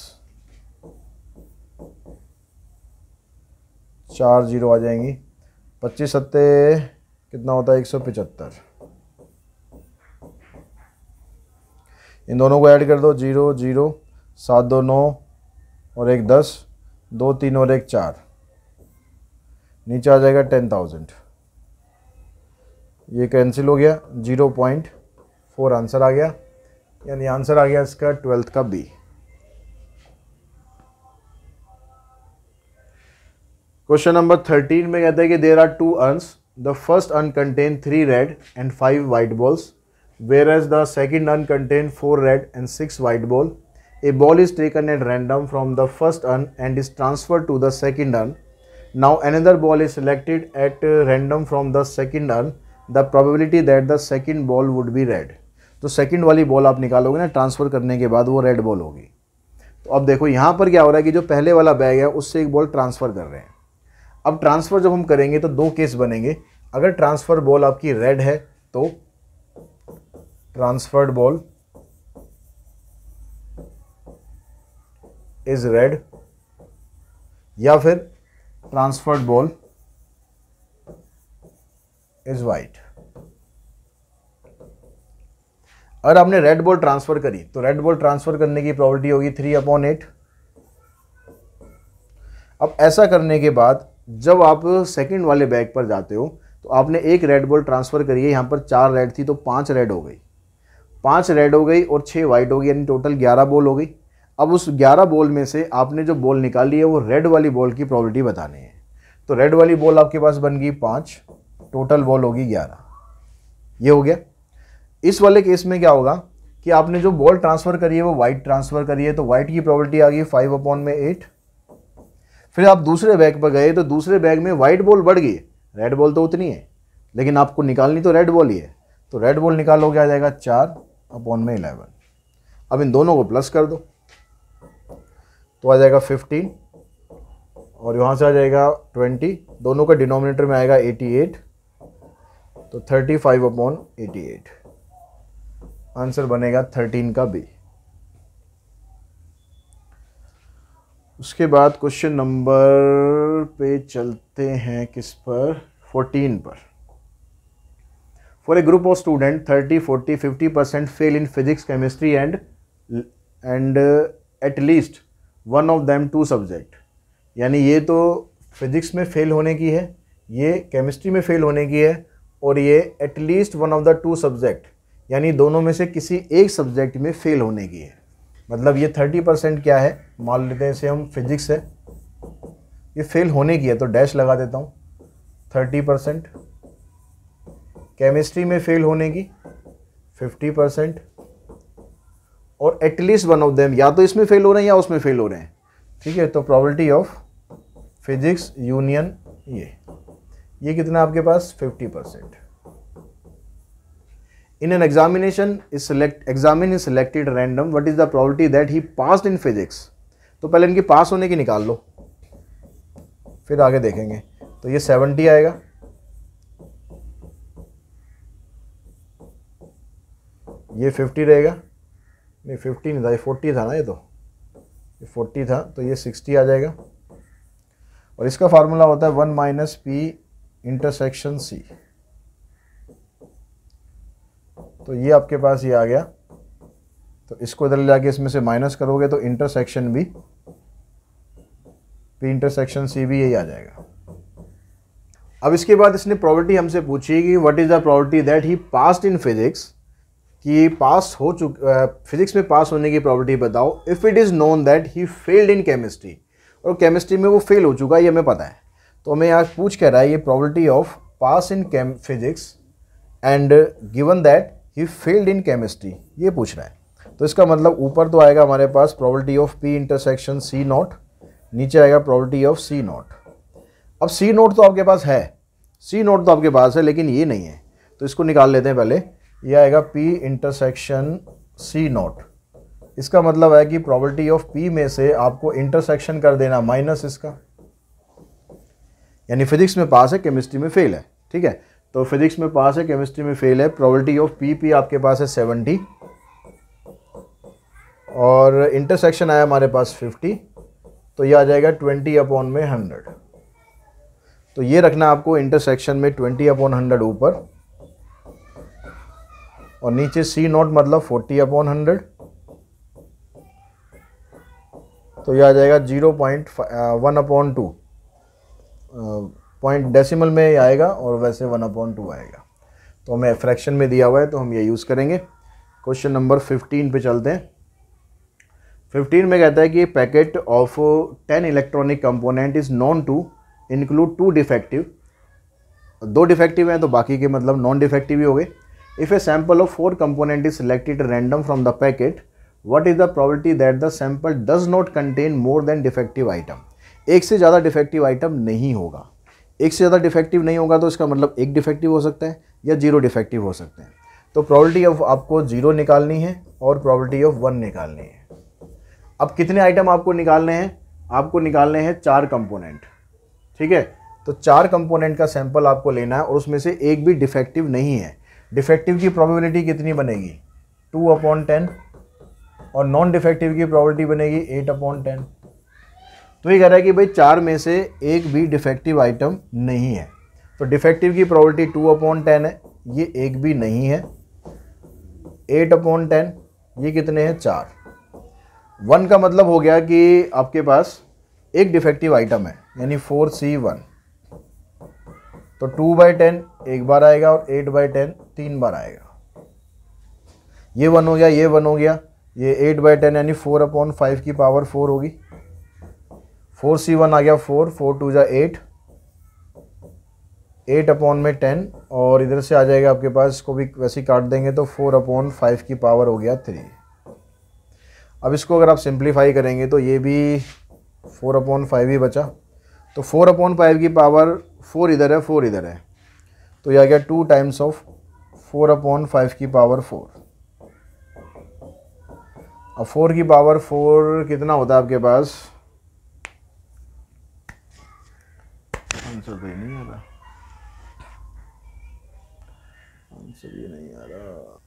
चार जीरो आ जाएंगी पच्चीस सत्ते कितना होता है एक सौ पचहत्तर इन दोनों को ऐड कर दो जीरो जीरो सात दो नौ और एक दस दो तीन और एक चार नीचे आ जाएगा टेन थाउजेंड ये कैंसिल हो गया जीरो पॉइंट फोर आंसर आ गया यानी आंसर आ गया इसका ट्वेल्थ का बी क्वेश्चन नंबर थर्टीन में कहते हैं कि there are two urns the first urn contain three red and five white balls whereas the second urn contain four red and six white ball a ball is taken at random from the first urn and is transfer to the second urn Now another ball is selected at random from the second urn. The probability that the second ball would be red. तो second वाली ball आप निकालोगे ना transfer करने के बाद वो red ball होगी तो अब देखो यहाँ पर क्या हो रहा है कि जो पहले वाला बैग है उससे एक बॉल ट्रांसफ़र कर रहे हैं अब ट्रांसफ़र जब हम करेंगे तो दो केस बनेंगे अगर ट्रांसफ़र बॉल आपकी रेड है तो ट्रांसफर्ड बॉल इज रेड या फिर transferred ball इज वाइट अगर आपने रेड बॉल ट्रांसफर करी तो रेड बॉल ट्रांसफर करने की प्रॉपर्टी होगी थ्री अपॉन एट अब ऐसा करने के बाद जब आप सेकंड वाले बैग पर जाते हो तो आपने एक रेड बॉल ट्रांसफ़र करी है यहाँ पर चार रेड थी तो पांच रेड हो गई पांच रेड हो गई और छह वाइट हो गई यानी टोटल ग्यारह बॉल हो गई अब उस 11 बॉल में से आपने जो बॉल निकाली है वो रेड वाली बॉल की प्रॉबिलिटी बतानी है तो रेड वाली बॉल आपके पास बन गई पाँच टोटल बॉल होगी ग्यारह ये हो गया इस वाले केस में क्या होगा कि आपने जो बॉल ट्रांसफ़र करी है वो वाइट ट्रांसफ़र करी है तो वाइट की प्रॉबलिटी आ गई फाइव अपॉन में एट फिर आप दूसरे बैग पर गए तो दूसरे बैग में वाइट बॉल बढ़ गई रेड बॉल तो उतनी है लेकिन आपको निकालनी तो रेड बॉल ही है तो रेड बॉल निकालोगे आ जाएगा चार अपॉन में इलेवन अब इन दोनों को प्लस कर दो तो आ जाएगा फिफ्टीन और यहाँ से आ जाएगा ट्वेंटी दोनों का डिनोमिनेटर में आएगा एटी एट तो thirty five upon eighty eight answer बनेगा थर्टीन का बी उसके बाद क्वेश्चन नंबर पे चलते हैं किस पर फोर्टीन पर for a group of student thirty forty fifty percent fail in physics chemistry and and at least one of them two subject यानी ये तो फिजिक्स में फेल होने की है ये केमिस्ट्री में फेल होने की है और ये at least one of the two subject यानी दोनों में से किसी एक सब्जेक्ट में फेल होने की है मतलब ये थर्टी परसेंट क्या है मान लेते हैं से हम फिजिक्स है ये फेल होने की है तो डैश लगा देता हूँ थर्टी परसेंट केमिस्ट्री में फेल होने की फिफ्टी परसेंट और एटलीस्ट वन ऑफ देम या तो इसमें फेल हो रहे हैं या उसमें फेल हो रहे हैं ठीक है तो प्रॉबलिटी ऑफ फिजिक्स यूनियन ये ये कितना आपके पास 50 percent in an examination is select examine is selected random what is the probability that he pass in physics तो पहले इनकी पास होने की निकाल लो फिर आगे देखेंगे तो ये 70 आएगा ये 50 रहेगा नहीं फिफ्टी नहीं था ये फोर्टी था ना ये तो ये फोर्टी था तो ये सिक्सटी आ जाएगा और इसका फार्मूला होता है one minus P intersection C तो ये आपके पास ये आ गया तो इसको इधर ले जाके इसमें से माइनस करोगे तो इंटरसेक्शन भी पी इंटरसेक्शन सी भी यही आ जाएगा अब इसके बाद इसने प्रॉपर्टी हमसे पूछी कि what is the property that he passed in physics कि पास हो चुक फिजिक्स में पास होने की प्रॉपर्टी बताओ if it is known that he failed in chemistry और केमिस्ट्री में वो फेल हो चुका है ये हमें पता है तो हमें आज पूछ कह रहा है ये property of pass in chem physics and given that he failed in chemistry ये पूछ रहा है तो इसका मतलब ऊपर तो आएगा हमारे पास property of P intersection C not नीचे आएगा प्रॉपर्टी ऑफ सी नॉट अब सी नोट तो आपके पास है सी नोट तो आपके पास है लेकिन ये नहीं है तो इसको निकाल लेते हैं पहले ये आएगा P इंटरसेक्शन C नॉट इसका मतलब है कि प्रॉबर्टी ऑफ P में से आपको इंटरसेक्शन कर देना माइनस इसका यानी फिजिक्स में पास है केमिस्ट्री में फेल है ठीक है तो फिजिक्स में पास है केमिस्ट्री में फेल है प्रॉबर्टी ऑफ पी पी आपके पास है सेवेंटी और इंटरसेक्शन आया हमारे पास फिफ्टी तो ये आ जाएगा ट्वेंटी अपॉन में हंड्रेड तो ये रखना आपको इंटरसेक्शन में ट्वेंटी अपॉन हंड्रेड ऊपर और नीचे सी नॉट मतलब फोर्टी अपॉन हंड्रेड तो यह आ जाएगा zero point one upon two point decimal में ही आएगा और वैसे वन अपॉन टू आएगा तो हमें फ्रैक्शन में दिया हुआ है तो हम ये यूज़ करेंगे क्वेश्चन नंबर फिफ्टीन पे चलते हैं फिफ्टीन में कहता है कि packet of ten electronic component is known to include two defective दो डिफेक्टिव हैं तो बाकी के मतलब नॉन डिफेक्टिव ही हो गए If a sample of four component is selected random random from the packet, what is the probability that the sample does not contain more than defective item? एक से ज़्यादा डिफेक्टिव आइटम नहीं होगा एक से ज़्यादा डिफेक्टिव नहीं होगा तो इसका मतलब एक डिफेक्टिव हो सकता है या जीरो डिफेक्टिव हो सकते हैं तो प्रॉबलिटी ऑफ आपको जीरो निकालनी है और प्रॉबलिटी ऑफ वन निकालनी है अब कितने आइटम आपको निकालने हैं आपको निकालने हैं चार कंपोनेंट ठीक है तो चार कंपोनेंट का सैंपल आपको लेना है और उसमें से एक भी डिफेक्टिव नहीं है डिफेक्टिव की प्रोबेबिलिटी कितनी बनेगी टू अपॉन टेन और नॉन डिफेक्टिव की प्रोबेबिलिटी बनेगी एट अपॉन टेन तो ये कह रहा है कि भाई चार में से एक भी डिफेक्टिव आइटम नहीं है तो डिफेक्टिव की प्रॉबलिटी टू अपॉन टेन है ये एक भी नहीं है एट अपॉन टेन ये कितने हैं चार वन का मतलब हो गया कि आपके पास एक डिफेक्टिव आइटम है यानी फोर सी वन तो टू बाई टेन एक बार आएगा और एट बाई टेन तीन बार आएगा ये वन हो गया ये वन हो गया ये एट बाई टेन यानी फोर अपॉन फाइव की पावर फोर होगी फोर सी वन आ गया फोर फोर टू जा एट एट अपॉन में टेन और इधर से आ जाएगा आपके पास इसको भी वैसे ही काट देंगे तो फोर अपॉन फाइव की पावर हो गया थ्री अब इसको अगर आप सिंप्लीफाई करेंगे तो ये भी फोर अपॉन फाइव ही बचा तो फोर अपॉन फाइव की पावर फोर इधर है फोर इधर है तो यह आ गया two times of four upon five की पावर फोर अब फोर की पावर फोर कितना होता है आपके पास आंसर तो नहीं आ रहा आंसर ये नहीं आ रहा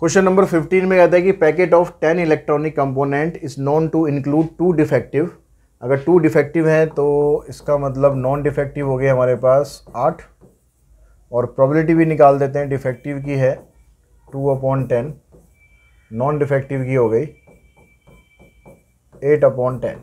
क्वेश्चन नंबर 15 में कहता है कि packet of 10 electronic component is known to include two defective अगर टू डिफेक्टिव हैं तो इसका मतलब नॉन डिफेक्टिव हो गया हमारे पास आठ और प्रोबेबिलिटी भी निकाल देते हैं डिफेक्टिव की है two upon ten non defective की हो गई एट अपॉन टेन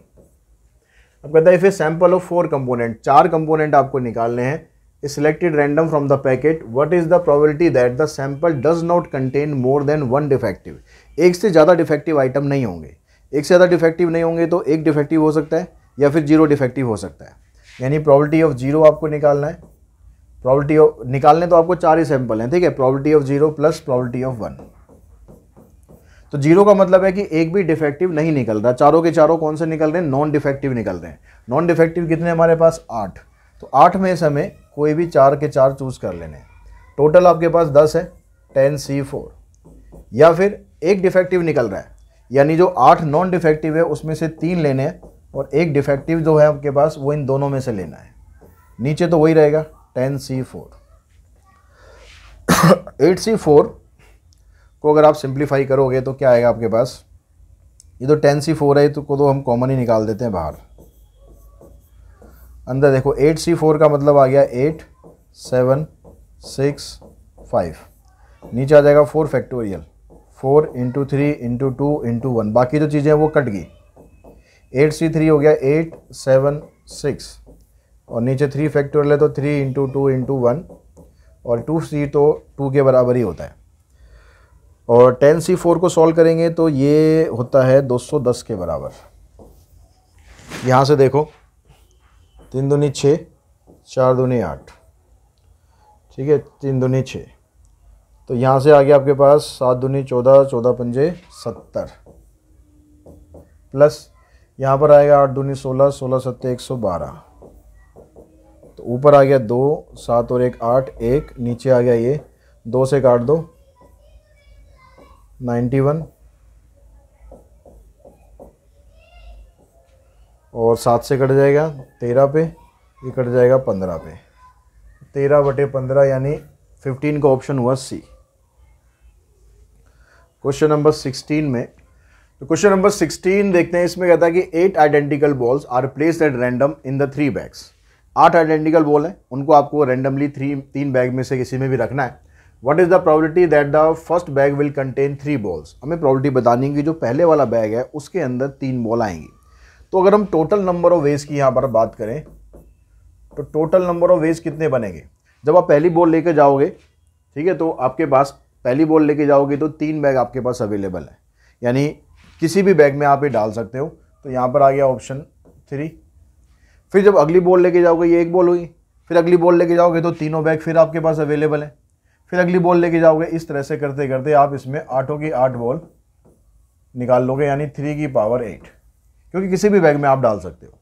अब कहता है if a sample of four component चार कंपोनेंट आपको निकालने हैं इस selected random from the packet what is the probability that the sample does not contain more than one defective एक से ज़्यादा डिफेक्टिव आइटम नहीं होंगे एक से ज़्यादा डिफेक्टिव नहीं होंगे तो एक डिफेक्टिव हो सकता है या फिर जीरो डिफेक्टिव हो सकता है यानी प्रॉबलिटी ऑफ जीरो आपको निकालना है प्रॉबलिटी ऑफ निकालने तो आपको चार ही सैंपल हैं ठीक है probability of zero plus probability of one तो जीरो का मतलब है कि एक भी डिफेक्टिव नहीं निकल रहा चारों के चारों कौन से निकल रहे हैं नॉन डिफेक्टिव निकल रहे हैं नॉन डिफेक्टिव कितने हमारे पास आठ तो आठ में से हमें कोई भी चार के चार चूज़ कर लेने टोटल आपके पास दस है टेन सी फोर या फिर एक डिफेक्टिव निकल रहा है यानी जो आठ नॉन डिफेक्टिव है उसमें से तीन लेने हैं और एक डिफेक्टिव जो है आपके पास वो इन दोनों में से लेना है नीचे तो वही रहेगा ten C four eight C four को अगर आप सिंप्लीफाई करोगे तो क्या आएगा आपके पास ये तो टेन सी फोर है तो को तो हम कॉमन ही निकाल देते हैं बाहर अंदर देखो एट सी फोर का मतलब आ गया एट सेवन सिक्स फाइव नीचे आ जाएगा four factorial four into three into two into one बाकी जो चीज़ें हैं वो कट गई एट सी थ्री हो गया एट सेवन सिक्स और नीचे थ्री फैक्टोरियल है तो three into two into one और टू सी तो टू के बराबर ही होता है और टेन सी फोर को सॉल्व करेंगे तो ये होता है दो सौ दस के बराबर यहाँ से देखो तीन दूनी छः चार दूनी आठ ठीक है तीन दूनी छः तो यहाँ से आ गया आपके पास सात दूनी चौदह चौदह पंजे सत्तर प्लस यहाँ पर आएगा आठ दूनी सोलह सोलह सत्तर एक सौ बारह तो ऊपर आ गया दो सात और एक आठ एक नीचे आ गया ये दो से काट दो नाइन्टी वन और सात से कट जाएगा तेरह पे ये कट जाएगा पंद्रह पे तेरह बटे पंद्रह यानी फिफ्टीन का ऑप्शन हुआ सी क्वेश्चन नंबर सिक्सटीन में तो क्वेश्चन नंबर सिक्सटीन देखते हैं इसमें कहता है कि eight identical balls are place at random in the three bags आठ आइडेंटिकल बॉल हैं उनको आपको रैंडमली थ्री तीन बैग में से किसी में भी रखना है what is the probability that the first bag will contain three balls हमें प्रॉबलिटी बतानी कि जो पहले वाला बैग है उसके अंदर तीन बॉल आएंगी तो अगर हम टोटल नंबर ऑफ वेज की यहाँ पर बात करें तो टोटल नंबर ऑफ वेज कितने बनेंगे जब आप पहली बॉल लेकर जाओगे ठीक है तो आपके पास पहली बॉल लेके जाओगे तो तीन बैग आपके पास अवेलेबल है यानी किसी भी बैग में आप ये डाल सकते हो तो यहाँ पर आ गया ऑप्शन थ्री फिर जब अगली बॉल लेके जाओगे ये एक बॉल हुई फिर अगली बॉल लेके जाओगे तो तीनों बैग फिर आपके पास अवेलेबल है फिर अगली बॉल लेके जाओगे इस तरह से करते करते आप इसमें आठों की आठ बॉल निकाल लोगे यानी थ्री की पावर एट क्योंकि किसी भी बैग में आप डाल सकते हो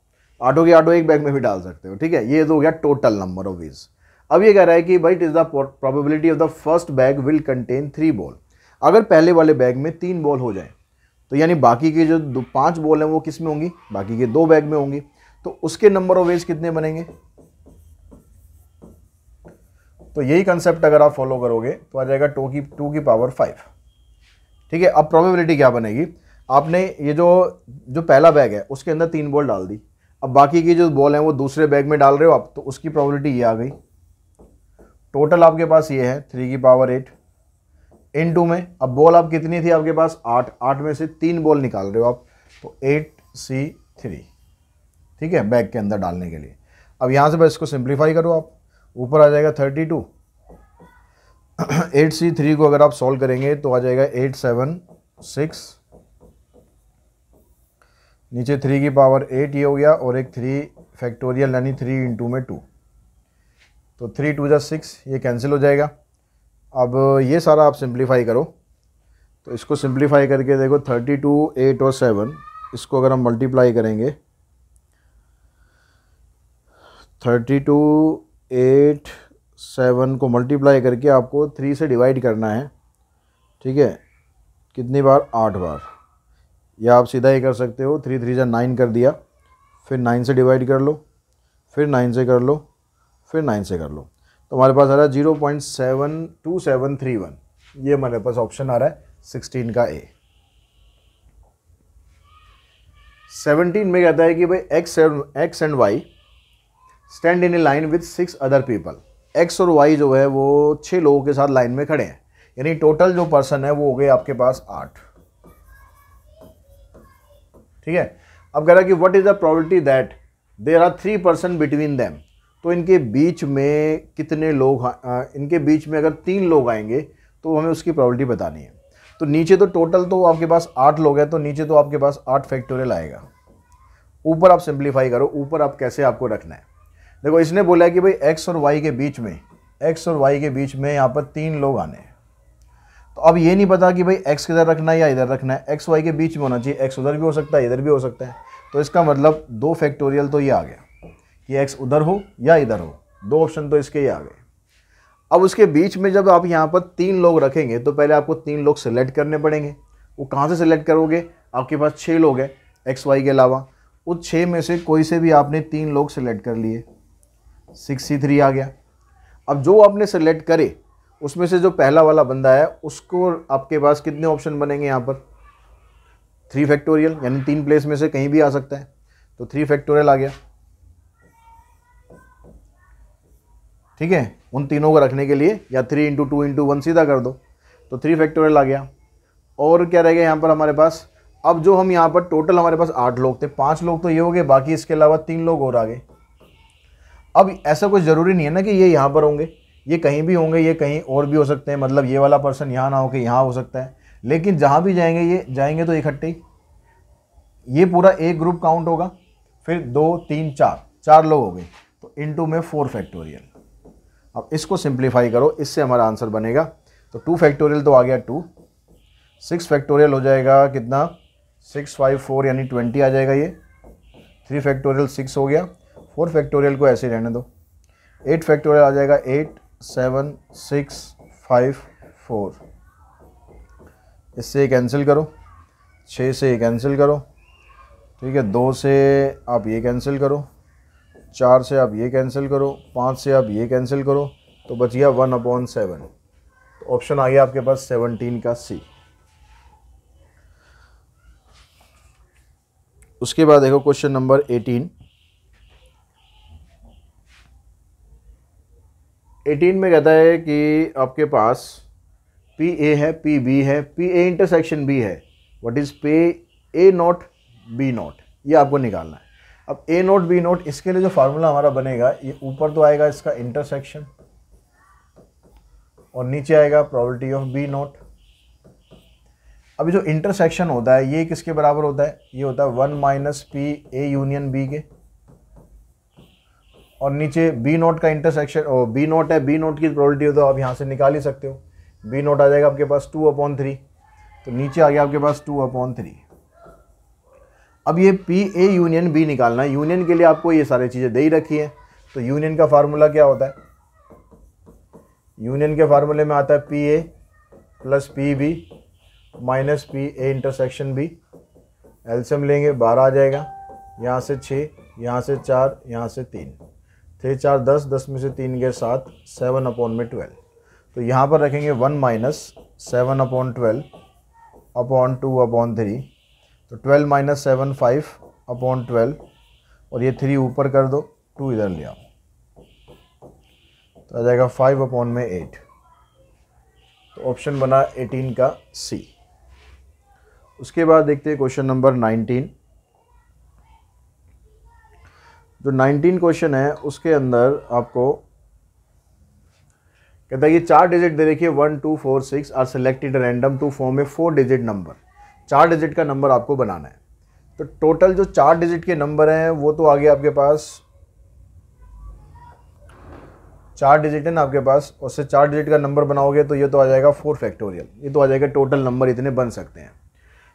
आठों की आठों एक बैग में भी डाल सकते हो ठीक है ये तो हो गया टोटल नंबर ऑफ वीज़ अब ये कह रहा है कि भाई it is the probability of the first bag will contain three ball अगर पहले वाले बैग में तीन बॉल हो जाए तो यानी बाकी के जो दो पांच बॉल हैं वो किस में होंगी बाकी के दो बैग में होंगी तो उसके नंबर ऑफ वेज कितने बनेंगे तो यही कंसेप्ट अगर आप फॉलो करोगे तो आ जाएगा टू की टू की पावर फाइव ठीक है अब प्रोबेबिलिटी क्या बनेगी आपने ये जो जो पहला बैग है उसके अंदर तीन बॉल डाल दी अब बाकी की जो बॉल हैं वो दूसरे बैग में डाल रहे हो आप तो उसकी प्रोबेबिलिटी ये आ गई टोटल आपके पास ये है थ्री की पावर एट इन टू में अब बॉल आप कितनी थी आपके पास आठ आठ में से तीन बॉल निकाल रहे हो आप तो एट सी थ्री ठीक है बैग के अंदर डालने के लिए अब यहाँ से बस इसको सिंप्लीफाई करो आप ऊपर आ जाएगा thirty two eight C three को अगर आप सॉल्व करेंगे तो आ जाएगा एट सेवन सिक्स नीचे थ्री की पावर एट ये हो गया और एक थ्री फैक्टोरियल यानी थ्री इंटू में टू तो थ्री टू जै सिक्स ये कैंसिल हो जाएगा अब ये सारा आप सिंप्लीफाई करो तो इसको सिंप्लीफाई करके देखो थर्टी टू एट और सेवन इसको अगर हम मल्टीप्लाई करेंगे थर्टी टू एट सेवन को मल्टीप्लाई करके आपको थ्री से डिवाइड करना है ठीक है कितनी बार आठ बार या आप सीधा ही कर सकते हो थ्री थ्री जै नाइन कर दिया फिर नाइन से डिवाइड कर लो फिर नाइन से कर लो फिर नाइन से कर लो तो हमारे पास आ रहा है zero point seven two seven three one ये हमारे पास ऑप्शन आ रहा है सिक्सटीन का ए सेवनटीन में कहता है कि भाई X X and Y stand in a line with six other people X और वाई जो है वो छः लोगों के साथ लाइन में खड़े हैं यानी टोटल जो पर्सन है वो हो गए आपके पास आठ ठीक है अब कह रहा है कि what is the probability that there are three person between them तो इनके बीच में कितने लोग इनके बीच में अगर तीन लोग आएंगे तो हमें उसकी प्रॉबलिटी बतानी है तो नीचे तो टोटल तो आपके पास आठ लोग हैं तो नीचे तो आपके पास आठ फैक्टोरियल आएगा ऊपर आप सिंप्लीफाई करो ऊपर आप कैसे आपको रखना है देखो इसने बोला कि भाई एक्स और वाई के बीच में एक्स और वाई के बीच में यहाँ पर तीन लोग आने हैं तो अब ये नहीं पता कि भाई एक्स किधर रखना है या इधर रखना है एक्स वाई के बीच में होना चाहिए एक्स उधर भी हो सकता है इधर भी हो सकता है तो इसका मतलब दो फैक्टोरियल तो ये आ गया कि एक्स उधर हो या इधर हो दो ऑप्शन तो इसके ही आ गए अब उसके बीच में जब आप यहाँ पर तीन लोग रखेंगे तो पहले आपको तीन लोग सेलेक्ट करने पड़ेंगे वो कहाँ से सेलेक्ट करोगे आपके पास छः लोग हैं एक्स वाई के अलावा उस छः में से कोई से भी आपने तीन लोग सेलेक्ट कर लिए सिक्स थ्री आ गया अब जो आपने सेलेक्ट करे उसमें से जो पहला वाला बंदा है उसको आपके पास कितने ऑप्शन बनेंगे यहाँ पर थ्री फैक्टोरियल यानी तीन प्लेस में से कहीं भी आ सकता है तो थ्री फैक्टोरियल आ गया ठीक है उन तीनों को रखने के लिए या three into two into one सीधा कर दो तो थ्री फैक्टोरियल आ गया और क्या रह गया यहाँ पर हमारे पास अब जो हम यहाँ पर टोटल हमारे पास आठ लोग थे पाँच लोग तो ये हो गए बाकी इसके अलावा तीन लोग और आ गए अब ऐसा कुछ ज़रूरी नहीं है ना कि ये यहाँ पर होंगे ये कहीं भी होंगे ये कहीं और भी हो सकते हैं मतलब ये वाला पर्सन यहाँ ना के यहाँ हो सकता है लेकिन जहाँ भी जाएंगे ये जाएंगे तो इकट्ठे ही ये पूरा एक ग्रुप काउंट होगा फिर दो तीन चार चार लोग हो गए तो इनटू में फोर फैक्टोरियल अब इसको सिंप्लीफाई करो इससे हमारा आंसर बनेगा तो टू फैक्टोरियल तो आ गया टू सिक्स फैक्टोरियल हो जाएगा कितना सिक्स फाइव फोर यानी ट्वेंटी आ जाएगा ये थ्री फैक्टोरियल सिक्स हो गया फोर फैक्टोरियल को ऐसे रहने दो एट फैक्टोरियल आ जाएगा eight seven six five four इससे कैंसिल करो छः से ये कैंसिल करो ठीक है दो से आप ये कैंसिल करो चार से आप ये कैंसिल करो पाँच से आप ये कैंसिल करो तो बच गया वन अपॉन सेवन तो ऑप्शन आ गया आपके पास सेवनटीन का सी उसके बाद देखो क्वेश्चन नंबर एटीन एटीन में कहता है कि आपके पास पी ए है पी बी है पी ए इंटरसेक्शन बी है what is P A not be not ये आपको निकालना है अब ए नोट बी नोट इसके लिए जो फार्मूला हमारा बनेगा ये ऊपर तो आएगा इसका इंटरसेक्शन और नीचे आएगा प्रॉबर्टी ऑफ बी नोट अभी जो इंटरसेक्शन होता है ये किसके बराबर होता है ये होता है one minus P A union B के और नीचे बी नोट का इंटरसेक्शन और बी नोट है बी नोट की प्रॉबर्टी हो तो आप यहाँ से निकाल ही सकते हो बी नोट आ जाएगा आपके पास टू अपॉन थ्री तो नीचे आ गया आपके पास टू अपॉन थ्री अब ये पी ए यूनियन बी निकालना है यूनियन के लिए आपको ये सारी चीज़ें दे ही रखी है तो यूनियन का फार्मूला क्या होता है यूनियन के फार्मूले में आता है P A plus P B minus P A intersection B LCM लेंगे बारह आ जाएगा यहाँ से छः यहाँ से चार यहाँ से तीन छः चार दस दस में से तीन गए सात सेवन अपॉन में ट्वेल्व तो यहाँ पर रखेंगे one minus seven upon twelve upon two upon three तो twelve minus seven five upon twelve और ये थ्री ऊपर कर दो टू इधर ले आओ तो आ जाएगा फाइव अपॉन में एट तो ऑप्शन बना एटीन का सी उसके बाद देखते हैं क्वेश्चन नंबर नाइनटीन जो नाइनटीन क्वेश्चन है उसके अंदर आपको कहता है ये चार डिजिट दे रखिए one two four six are selected random to form a four digit number चार डिजिट का नंबर आपको बनाना है तो टोटल जो चार डिजिट के नंबर हैं वो तो आ आपके पास चार डिजिट है ना आपके पास उससे चार डिजिट का नंबर बनाओगे तो ये तो आ जाएगा फोर फैक्टोरियल ये तो आ जाएगा टोटल नंबर इतने बन सकते हैं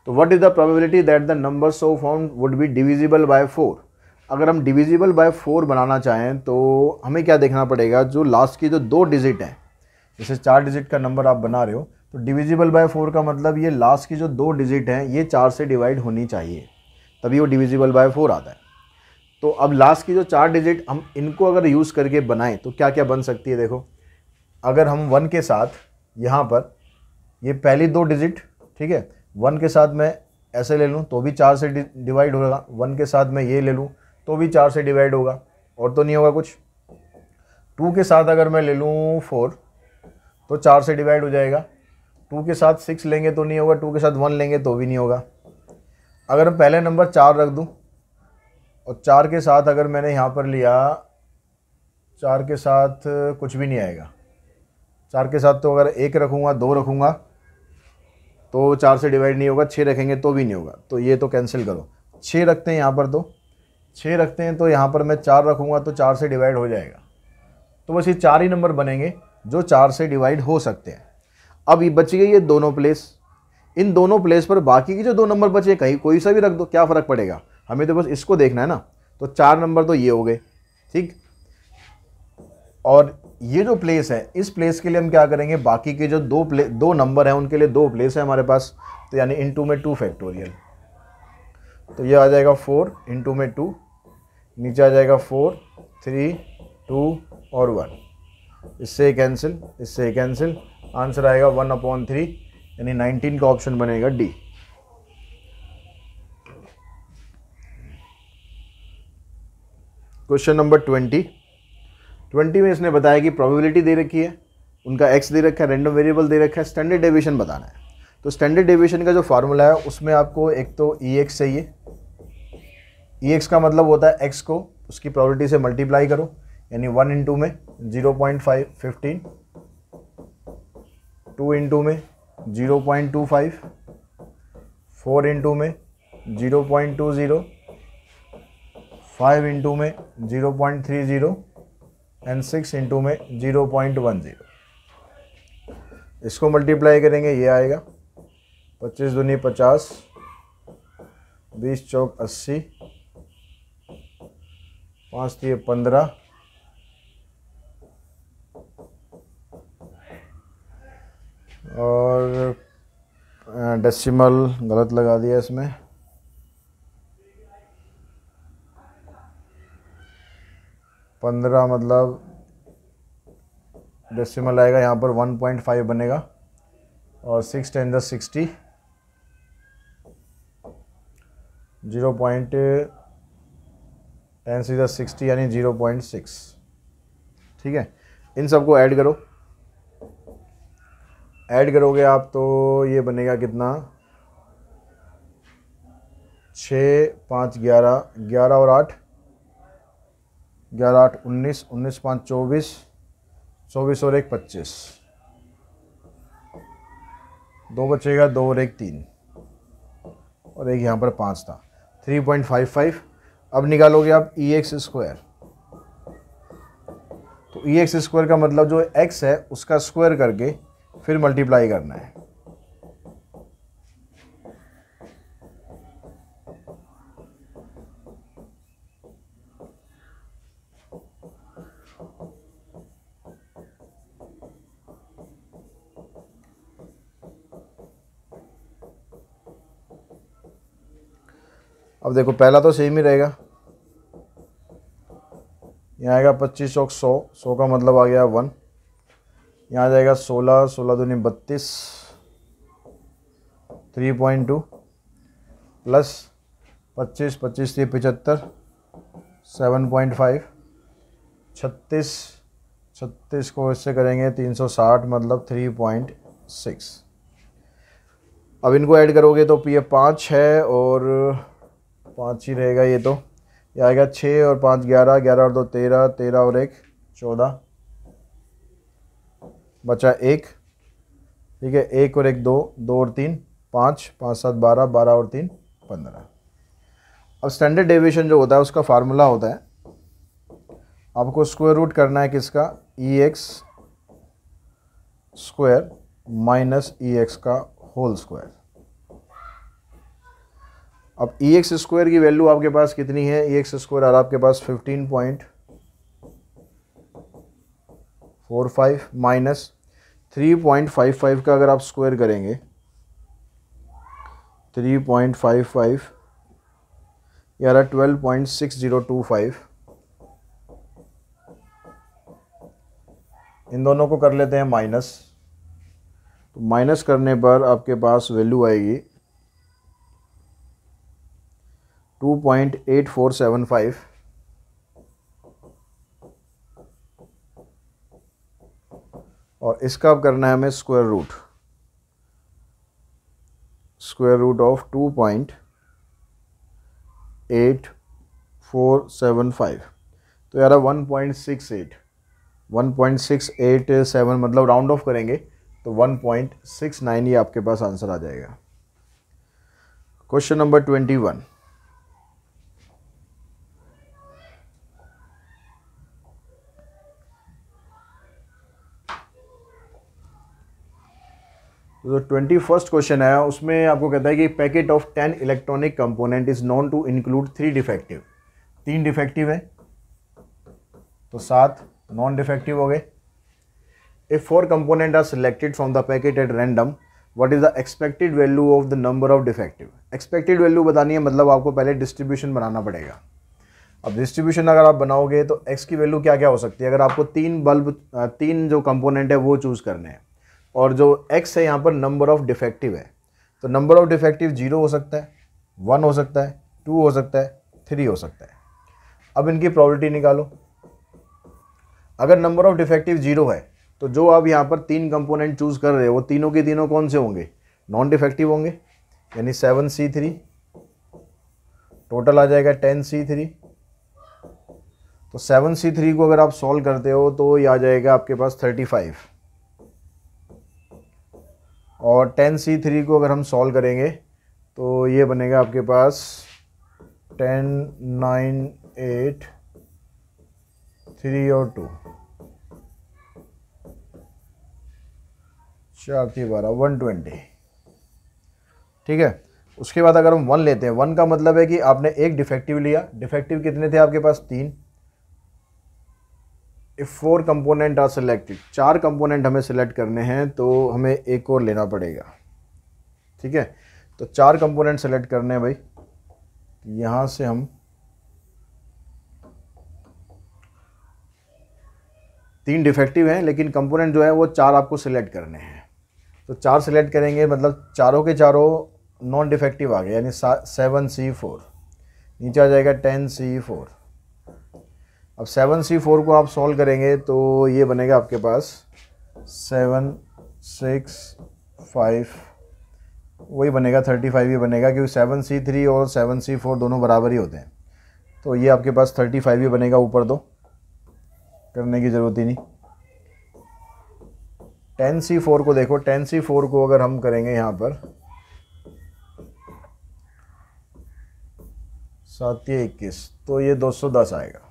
तो what is the probability that the number so found would be divisible by four अगर हम डिविजिबल बाय फोर बनाना चाहें तो हमें क्या देखना पड़ेगा जो लास्ट की जो दो डिजिट हैं जैसे चार डिजिट का नंबर आप बना रहे हो तो डिविजिबल बाय फोर का मतलब ये लास्ट की जो दो डिजिट हैं ये चार से डिवाइड होनी चाहिए तभी वो डिविजिबल बाय फोर आता है तो अब लास्ट की जो चार डिजिट हम इनको अगर यूज़ करके बनाएं तो क्या क्या बन सकती है देखो अगर हम वन के साथ यहाँ पर ये पहली दो डिजिट ठीक है वन के साथ मैं ऐसे ले लूँ तो भी चार से डिवाइड होगा वन के साथ मैं ये ले लूँ तो भी चार से डिवाइड होगा और तो नहीं होगा कुछ टू के साथ अगर मैं ले लूँ फोर तो चार से डिवाइड हो जाएगा टू के साथ सिक्स लेंगे तो नहीं होगा टू के साथ वन लेंगे तो भी नहीं होगा अगर मैं पहले नंबर चार रख दूँ और चार के साथ अगर मैंने यहाँ पर लिया चार के साथ कुछ भी नहीं आएगा चार के साथ तो अगर एक रखूँगा दो रखूँगा तो चार से डिवाइड नहीं होगा छः रखेंगे तो भी नहीं होगा तो ये तो कैंसिल करो छः रखते हैं यहाँ पर तो छः रखते हैं तो यहाँ पर मैं चार रखूँगा तो चार से डिवाइड हो जाएगा तो बस ये चार ही नंबर बनेंगे जो चार से डिवाइड हो सकते हैं अब ये बच गई ये दोनों प्लेस इन दोनों प्लेस पर बाकी की जो दो नंबर बचे कहीं कोई सा भी रख दो क्या फ़र्क पड़ेगा हमें तो बस इसको देखना है ना तो चार नंबर तो ये हो गए ठीक और ये जो प्लेस है इस प्लेस के लिए हम क्या करेंगे बाकी के जो दो प्ले दो नंबर हैं उनके लिए दो प्लेस है हमारे पास तो यानी इन टू में टू फैक्टोरियल तो ये आ जाएगा फोर इन टू में टू नीचे आ जाएगा फोर थ्री टू और वन इससे कैंसिल इससे कैंसिल आंसर आएगा वन अपॉन थ्री यानी नाइनटीन का ऑप्शन बनेगा D question number twenty twenty में इसने बताया कि प्रोबेबिलिटी दे रखी है उनका एक्स दे रखा है रैंडम वेरिएबल दे रखा है स्टैंडर्ड डेविएशन बताना है तो स्टैंडर्ड डेविएशन का जो फार्मूला है उसमें आपको एक तो ई e एक्स चाहिए ई e एक्स का मतलब होता है एक्स को उसकी प्रॉबिलिटी से मल्टीप्लाई करो यानी वन इंटू में zero point five fifteen two into में zero point two five four into में zero point two zero five into में zero point three zero and six into में ज़ीरो पॉइंट वन ज़ीरो इसको multiply करेंगे ये आएगा पच्चीस दूनी पचास बीस चौक अस्सी पाँच तीय पंद्रह और डेसिमल गलत लगा दिया इसमें पंद्रह मतलब डेसिमल आएगा यहाँ पर वन पॉइंट फाइव बनेगा और सिक्स टेन दस sixty zero point ten C दस सिक्सटी यानी ज़ीरो पॉइंट सिक्स ठीक है इन सबको ऐड करो ऐड करोगे आप तो ये बनेगा कितना छः पाँच ग्यारह ग्यारह और आठ ग्यारह आठ उन्नीस उन्नीस पाँच चौबीस चौबीस और एक पच्चीस दो बचेगा दो और एक तीन और एक यहाँ पर पाँच था थ्री पॉइंट फाइव फाइव अब निकालोगे आप ई एक्स स्क्वायर तो ई एक्स स्क्वायर का मतलब जो एक्स है उसका स्क्वायर करके फिर मल्टीप्लाई करना है अब देखो पहला तो सेम ही रहेगा यहाँ आएगा पच्चीस सौ सौ सौ का मतलब आ गया वन यहाँ आ जाएगा सोलह सोलह दूनी बत्तीस थ्री पॉइंट टू प्लस पच्चीस पच्चीस थी पचहत्तर सेवन पॉइंट फाइव छत्तीस छत्तीस को इससे करेंगे तीन सौ साठ मतलब थ्री पॉइंट सिक्स अब इनको ऐड करोगे तो पी एफ पाँच है और पाँच ही रहेगा ये तो ये आएगा छः और पाँच ग्यारह ग्यारह और दो तेरह तेरह और एक चौदह बचा एक ठीक है एक और एक दो दो और तीन पाँच पाँच सात बारह बारह और तीन पंद्रह अब स्टैंडर्ड डेविएशन जो होता है उसका फार्मूला होता है आपको स्क्वायर रूट करना है किसका E X square minus E X का होल स्क्वायर अब ई एक्स स्क्वायर की वैल्यू आपके पास कितनी है ई एक्स स्क्वायर और आपके पास fifteen point four five minus three point five five का अगर आप स्क्वायर करेंगे थ्री पॉइंट फाइव फाइव यार twelve point six zero two five इन दोनों को कर लेते हैं माइनस तो माइनस करने पर आपके पास वैल्यू आएगी two point eight four seven five और इसका अब करना है हमें square root square root of two point eight four seven five तो यार one point six eight one point six eight seven मतलब राउंड ऑफ करेंगे तो वन पॉइंट सिक्स नाइन ही आपके पास आंसर आ जाएगा क्वेश्चन नंबर ट्वेंटी वन तो ट्वेंटी फर्स्ट क्वेश्चन है उसमें आपको कहता है कि packet of ten electronic component is known to include three defective तीन डिफेक्टिव है तो सात नॉन डिफेक्टिव हो गए if four component are selected from the packet at random what is the expected value of the number of defective expected value बतानी है मतलब आपको पहले डिस्ट्रीब्यूशन बनाना पड़ेगा अब डिस्ट्रीब्यूशन अगर आप बनाओगे तो x की वैल्यू क्या क्या हो सकती है अगर आपको तीन बल्ब तीन जो कंपोनेंट है वो चूज़ करने हैं और जो एक्स है यहाँ पर नंबर ऑफ डिफेक्टिव है तो नंबर ऑफ डिफेक्टिव जीरो हो सकता है वन हो सकता है टू हो सकता है थ्री हो सकता है अब इनकी प्रॉबलिटी निकालो अगर नंबर ऑफ डिफेक्टिव जीरो है तो जो आप यहाँ पर तीन कंपोनेंट चूज़ कर रहे हो वो तीनों के तीनों कौन से होंगे नॉन डिफेक्टिव होंगे यानी सेवन सी थ्री टोटल आ जाएगा टेन सी थ्री तो सेवन सी थ्री को अगर आप सॉल्व करते हो तो ये आ जाएगा आपके पास थर्टी फाइव और टेन सी थ्री को अगर हम सॉल्व करेंगे तो ये बनेगा आपके पास टेन नाइन एट थ्री और टू चार अच्छा, थी बारह वन ट्वेंटी ठीक है उसके बाद अगर हम वन लेते हैं वन का मतलब है कि आपने एक डिफेक्टिव लिया डिफेक्टिव कितने थे आपके पास तीन if four component are selected चार कंपोनेंट हमें सेलेक्ट करने हैं तो हमें एक और लेना पड़ेगा ठीक है तो चार कंपोनेंट सेलेक्ट करने हैं भाई यहाँ से हम तीन डिफेक्टिव हैं लेकिन कंपोनेंट जो है वो चार आपको सेलेक्ट करने हैं तो चार सेलेक्ट करेंगे मतलब चारों के चारों नॉन डिफेक्टिव आ गए यानी सेवन सी फोर नीचे आ जाएगा टेन सी फोर अब सेवन सी फोर को आप सॉल्व करेंगे तो ये बनेगा आपके पास सेवन सिक्स फाइव वही बनेगा थर्टी फाइव ही बनेगा क्योंकि सेवन सी थ्री और सेवन सी फोर दोनों बराबर ही होते हैं तो ये आपके पास थर्टी फाइव ही बनेगा ऊपर दो करने की ज़रूरत ही नहीं टेन सी फोर को देखो टेन सी फोर को अगर हम करेंगे यहाँ पर सात इक्कीस तो ये दो सौ दस आएगा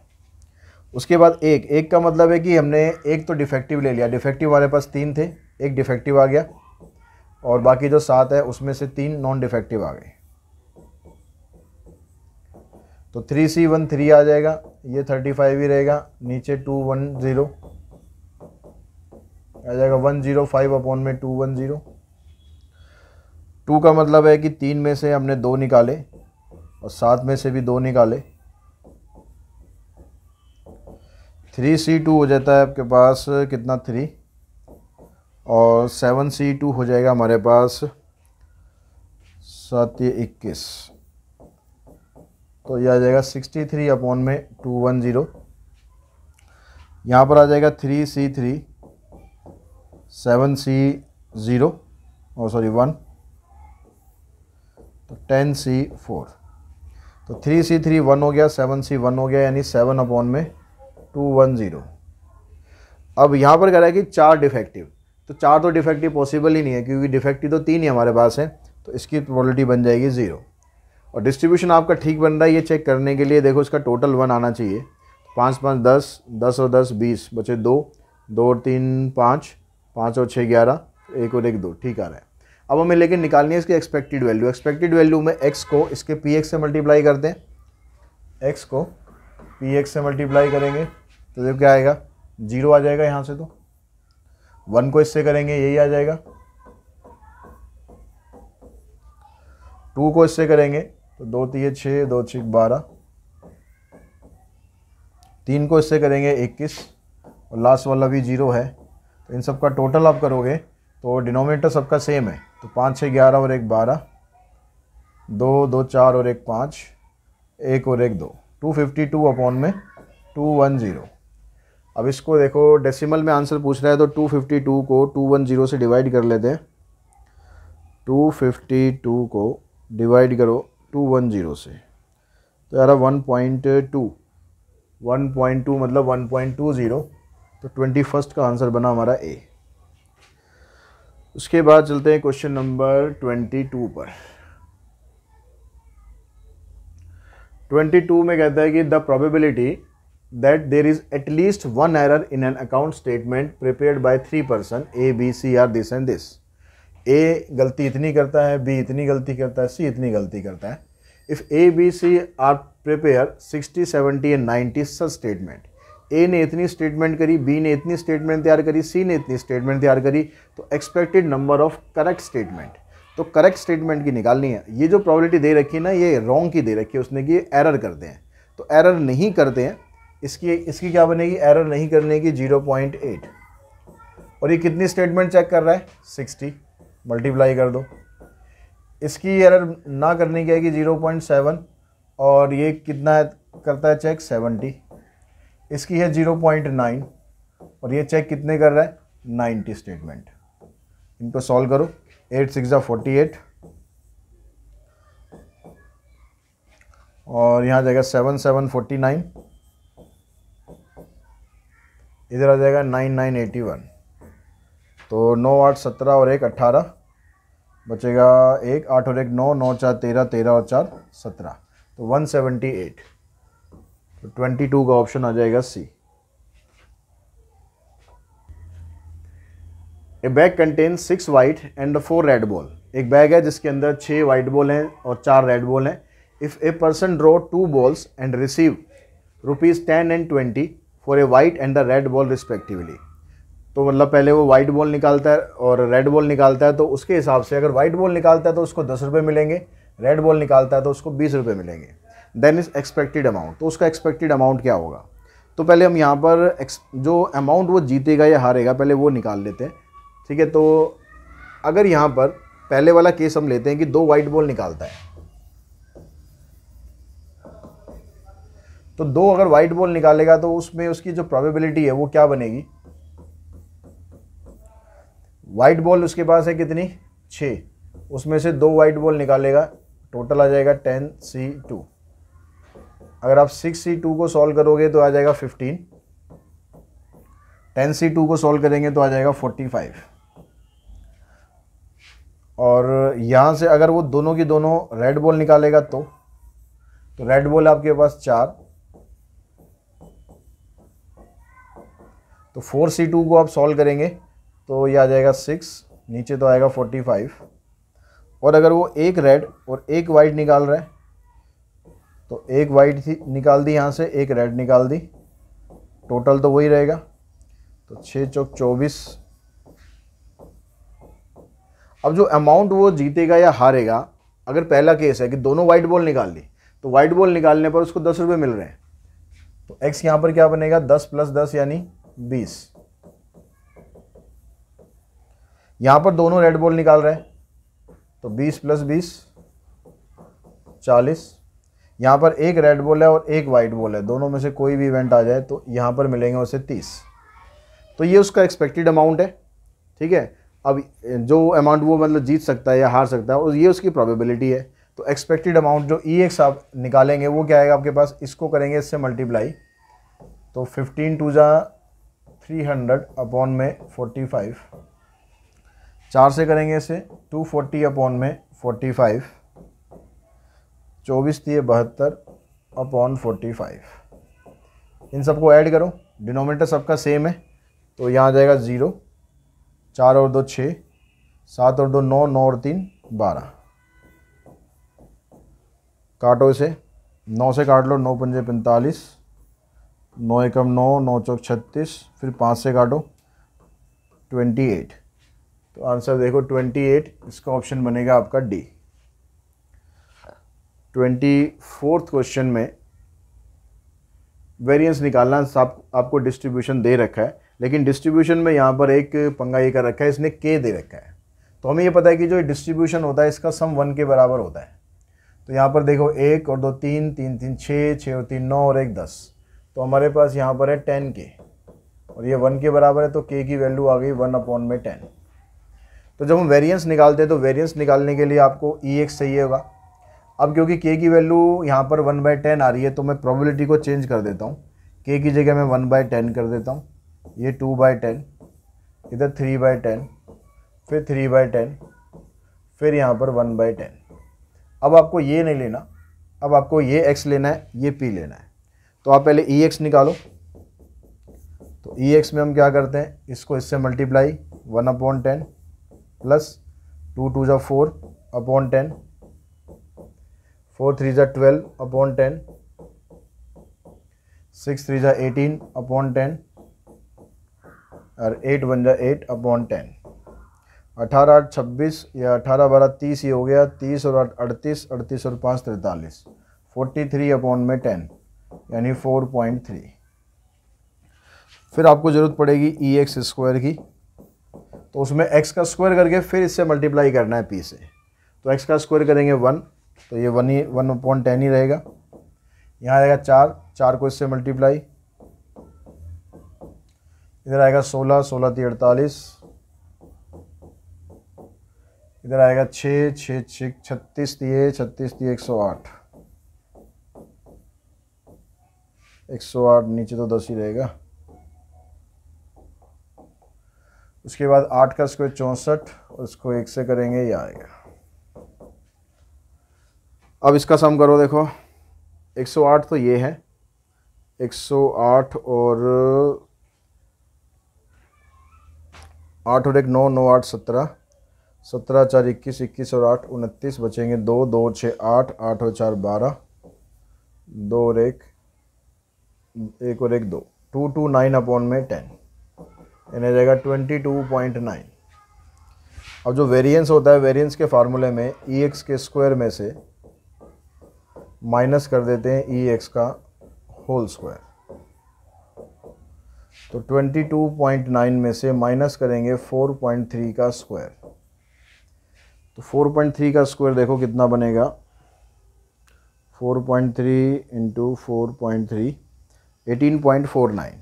उसके बाद एक एक का मतलब है कि हमने एक तो डिफेक्टिव ले लिया डिफेक्टिव हमारे पास तीन थे एक डिफेक्टिव आ गया और बाकी जो सात है उसमें से तीन नॉन डिफेक्टिव आ गए तो थ्री सी वन थ्री आ जाएगा ये थर्टी फाइव ही रहेगा नीचे टू वन ज़ीरो आ जाएगा वन ज़ीरो फाइव अपॉन में टू वन ज़ीरो टू का मतलब है कि तीन में से हमने दो निकाले और सात में से भी दो निकाले थ्री सी टू हो जाता है आपके पास कितना थ्री और सेवन सी टू हो जाएगा हमारे पास सात इक्कीस तो यह आ जाएगा सिक्सटी थ्री अपॉन में टू वन ज़ीरो यहाँ पर आ जाएगा three C three seven C zero और सॉरी वन तो टेन सी फोर तो थ्री सी थ्री वन हो गया सेवन सी वन हो गया यानी सेवन अपॉन में टू वन ज़ीरो अब यहाँ पर कह रहा है कि चार डिफेक्टिव तो चार तो डिफेक्टिव पॉसिबल ही नहीं है क्योंकि डिफेक्टिव तो तीन ही हमारे पास है तो इसकी प्रोबेबिलिटी बन जाएगी ज़ीरो और डिस्ट्रीब्यूशन आपका ठीक बन रहा है ये चेक करने के लिए देखो इसका टोटल वन आना चाहिए पाँच पाँच दस दस और दस बीस बचे दो दो और तीन पाँच पाँच और छः ग्यारह एक और एक दो ठीक आ रहा है अब हमें लेकिन निकालनी है इसकी एक्सपेक्टेड वैल्यू एक्सपेक्टेड वैल्यू में एक्स को इसके पी एक्स से मल्टीप्लाई करते हैं एक्स को पी एक्स से मल्टीप्लाई करेंगे तो देखो क्या आएगा जीरो आ जाएगा यहाँ से तो वन को इससे करेंगे यही आ जाएगा टू को इससे करेंगे तो दो तीन छः दो छः बारह तीन को इससे करेंगे इक्कीस और लास्ट वाला भी जीरो है तो इन सब का टोटल आप करोगे तो डिनोमिनेटर सबका सेम है तो पाँच छः ग्यारह और एक बारह दो दो चार और एक पाँच एक और एक दो टू फिफ्टी टू अपॉन में टू वन ज़ीरो अब इसको देखो डेसिमल में आंसर पूछ रहा है तो 252 को 210 से डिवाइड कर लेते हैं 252 को डिवाइड करो 210 से तो यार 1.2 1.2 मतलब 1.20 तो ट्वेंटी फर्स्ट का आंसर बना हमारा ए उसके बाद चलते हैं क्वेश्चन नंबर ट्वेंटी टू पर ट्वेंटी टू में कहता है कि the probability that there is at least one error in an account statement prepared by three person A, B, C or this and this. A galti itni karta hai B itni galti karta hai C itni galti karta hai If A, B, C are prepare 60, 70 and 90 such statement. A ने इतनी statement करी B ने इतनी statement तैयार करी सी ने इतनी statement तैयार करी तो expected number of correct statement तो करेक्ट स्टेटमेंट की निकालनी है ये जो प्रोबेबिलिटी दे रखी है ना ये रॉन्ग की दे रखी है उसने कि एरर करते हैं तो एरर नहीं करते हैं इसकी इसकी क्या बनेगी एरर नहीं करने की जीरो पॉइंट एट और ये कितनी स्टेटमेंट चेक कर रहा है सिक्सटी मल्टीप्लाई कर दो इसकी एरर ना करने की आएगी जीरो पॉइंट सेवन और ये कितना है, करता है चेक सेवेंटी इसकी है जीरो पॉइंट नाइन और ये चेक कितने कर रहा है नाइन्टी स्टेटमेंट इनको सॉल्व करो एट सिक्स ज़ा फोर्टी एट और यहाँ जाएगा सेवन सेवन फोर्टी नाइन इधर आ जाएगा नाइन नाइन एटी वन तो नौ आठ सत्रह और एक अट्ठारह बचेगा एक आठ और एक नौ नौ चार तेरह तेरह और चार सत्रह तो वन सेवेंटी एट तो ट्वेंटी टू का ऑप्शन आ जाएगा C a bag contain six white and four red ball एक बैग है जिसके अंदर छः वाइट बॉल हैं और चार रेड बॉल हैं if a person draw two balls and receive rupees ten and twenty for a white and the red ball respectively तो मतलब पहले वो वाइट बॉल निकालता है और रेड बॉल निकालता है तो उसके हिसाब से अगर वाइट बॉल निकालता है तो उसको दस रुपये मिलेंगे रेड बॉल निकालता है तो उसको बीस रुपये मिलेंगे देन इज़ एक्सपेक्टेड अमाउंट तो उसका एक्सपेक्टेड अमाउंट क्या होगा तो पहले हम यहाँ पर जो अमाउंट वो जीतेगा या हारेगा पहले वो निकाल लेते हैं ठीक है तो अगर यहाँ पर पहले वाला केस हम लेते हैं कि दो वाइट बॉल निकालता है तो दो अगर व्हाइट बॉल निकालेगा तो उसमें उसकी जो प्रोबेबिलिटी है वो क्या बनेगी व्हाइट बॉल उसके पास है कितनी छः उसमें से दो वाइट बॉल निकालेगा टोटल आ जाएगा टेन सी टू अगर आप सिक्स सी टू को सॉल्व करोगे तो आ जाएगा फिफ्टीन टेन सी टू को सॉल्व करेंगे तो आ जाएगा फोर्टी फाइव और यहाँ से अगर वो दोनों की दोनों रेड बॉल निकालेगा तो तो रेड बॉल आपके पास चार तो फोर सी टू को आप सॉल्व करेंगे तो ये आ जाएगा सिक्स नीचे तो आएगा फोर्टी फाइव और अगर वो एक रेड और एक वाइट निकाल रहा है तो एक वाइट थी निकाल दी यहाँ से एक रेड निकाल दी टोटल तो वही रहेगा तो छः चौक चौबीस अब जो अमाउंट वो जीतेगा या हारेगा अगर पहला केस है कि दोनों वाइट बॉल निकाल ली तो वाइट बॉल निकालने पर उसको दस रुपये मिल रहे हैं तो एक्स यहाँ पर क्या बनेगा दस प्लस दस यानी बीस यहां पर दोनों रेड बॉल निकाल रहे हैं तो बीस प्लस बीस चालीस यहाँ पर एक रेड बॉल है और एक वाइट बॉल है दोनों में से कोई भी इवेंट आ जाए तो यहाँ पर मिलेंगे उसे तीस तो ये उसका एक्सपेक्टेड अमाउंट है ठीक है अब जो अमाउंट वो मतलब जीत सकता है या हार सकता है और ये उसकी प्रोबेबिलिटी है तो एक्सपेक्टेड अमाउंट जो ई e एक्स आप निकालेंगे वो क्या आएगा आपके पास इसको करेंगे इससे मल्टीप्लाई तो फिफ्टीन टू जा थ्री हंड्रेड अपॉन में फोर्टी फाइव चार से करेंगे इसे टू फोर्टी अपॉन में फोर्टी फाइव चौबीस दिए बहत्तर अपॉन फोर्टी फाइव इन सबको ऐड करो डिनोमिनेटर सबका सेम है तो यहाँ आ जाएगा ज़ीरो चार और दो छः सात और दो नौ नौ और तीन बारह काटो इसे नौ से काट लो नौ पंजे पैंतालीस नौ एकम नौ नौ चौक छत्तीस फिर पाँच से काटो ट्वेंटी एट तो आंसर देखो ट्वेंटी एट इसका ऑप्शन बनेगा आपका डी ट्वेंटी फोर्थ क्वेश्चन में वेरिएंस निकालना सब आपको डिस्ट्रीब्यूशन दे रखा है लेकिन डिस्ट्रीब्यूशन में यहाँ पर एक पंगा ये कर रखा है इसने के दे रखा है तो हमें ये पता है कि जो डिस्ट्रीब्यूशन होता है इसका सम वन के बराबर होता है तो यहाँ पर देखो एक और दो तीन तीन तीन छः छः और तीन नौ और एक दस तो हमारे पास यहाँ पर है टेन के और ये वन के बराबर है तो के की वैल्यू आ गई वन अपॉन में टेन तो जब हम वेरिएंस निकालते हैं तो वेरिएंस निकालने के लिए आपको ई e एक्स चाहिए होगा अब क्योंकि के की वैल्यू यहाँ पर वन बाई टेन आ रही है तो मैं प्रोबेबिलिटी को चेंज कर देता हूँ के की जगह मैं वन बाई टेन कर देता हूँ ये टू बाई टेन इधर थ्री बाई टेन फिर थ्री बाई टेन फिर यहाँ पर वन बाई टेन अब आपको ये नहीं लेना अब आपको ये एक्स लेना है ये पी लेना है तो आप पहले ई e एक्स निकालो तो ई e एक्स में हम क्या करते हैं इसको इससे multiply one upon ten plus two two ज़ा four upon ten four three ज़ा twelve upon ten six three ज़ा एटीन अपॉन टेन और एट वन ज़ा एट अपॉन टेन अठारह आठ छब्बीस या अठारह बारह तीस ही हो गया तीस और अड़तीस अड़तीस और पाँच तैंतालीस फोर्टी थ्री अपॉन में टेन यानी फोर पॉइंट थ्री फिर आपको ज़रूरत पड़ेगी ई एक्स स्क्वायर की तो उसमें एक्स का स्क्वायर करके फिर इससे मल्टीप्लाई करना है पी से तो एक्स का स्क्वायर करेंगे वन तो ये वन ही वन पॉइंट टेन ही रहेगा यहाँ आएगा चार चार को इससे मल्टीप्लाई इधर आएगा सोलह सोलह ती अड़तालीस इधर आएगा छः छः छः छत्तीस दिए छत्तीस दिए एक सौ आठ एक सौ आठ नीचे तो दस ही रहेगा उसके बाद आठ का स्क्वायर चौंसठ और इसको एक से करेंगे ये आएगा अब इसका सम करो देखो 108 तो ये है 108 और आठ और एक नौ नौ आठ सत्रह सत्रह चार इक्कीस इक्कीस और आठ उनतीस बचेंगे दो दो छः आठ आठ और चार बारह दो और एक एक और एक दो टू टू नाइन अपॉन में टेन यानी जाएगा ट्वेंटी टू पॉइंट नाइन अब जो वेरिएंस होता है वेरिएंस के फार्मूले में ई e एक्स के स्क्वायर में से माइनस कर देते हैं ई e एक्स का होल स्क्वायर तो 22.9 में से माइनस करेंगे 4.3 का स्क्वायर तो 4.3 का स्क्वायर देखो कितना बनेगा 4.3 point three into four eighteen point four nine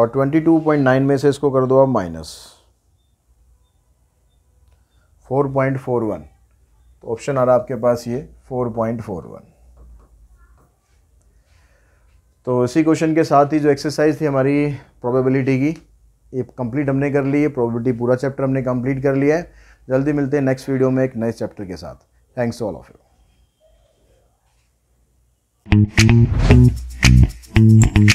और ट्वेंटी टू पॉइंट नाइन में से इसको कर दो आप minus four point four one तो ऑप्शन आ रहा है आपके पास ये फोर पॉइंट फोर वन तो इसी क्वेश्चन के साथ ही जो एक्सरसाइज थी हमारी प्रोबेबिलिटी की ये कंप्लीट हमने कर ली है प्रोबेबिलिटी पूरा चैप्टर हमने कंप्लीट कर लिया है जल्दी मिलते हैं नेक्स्ट वीडियो में एक नए चैप्टर के साथ Thanks to all of you.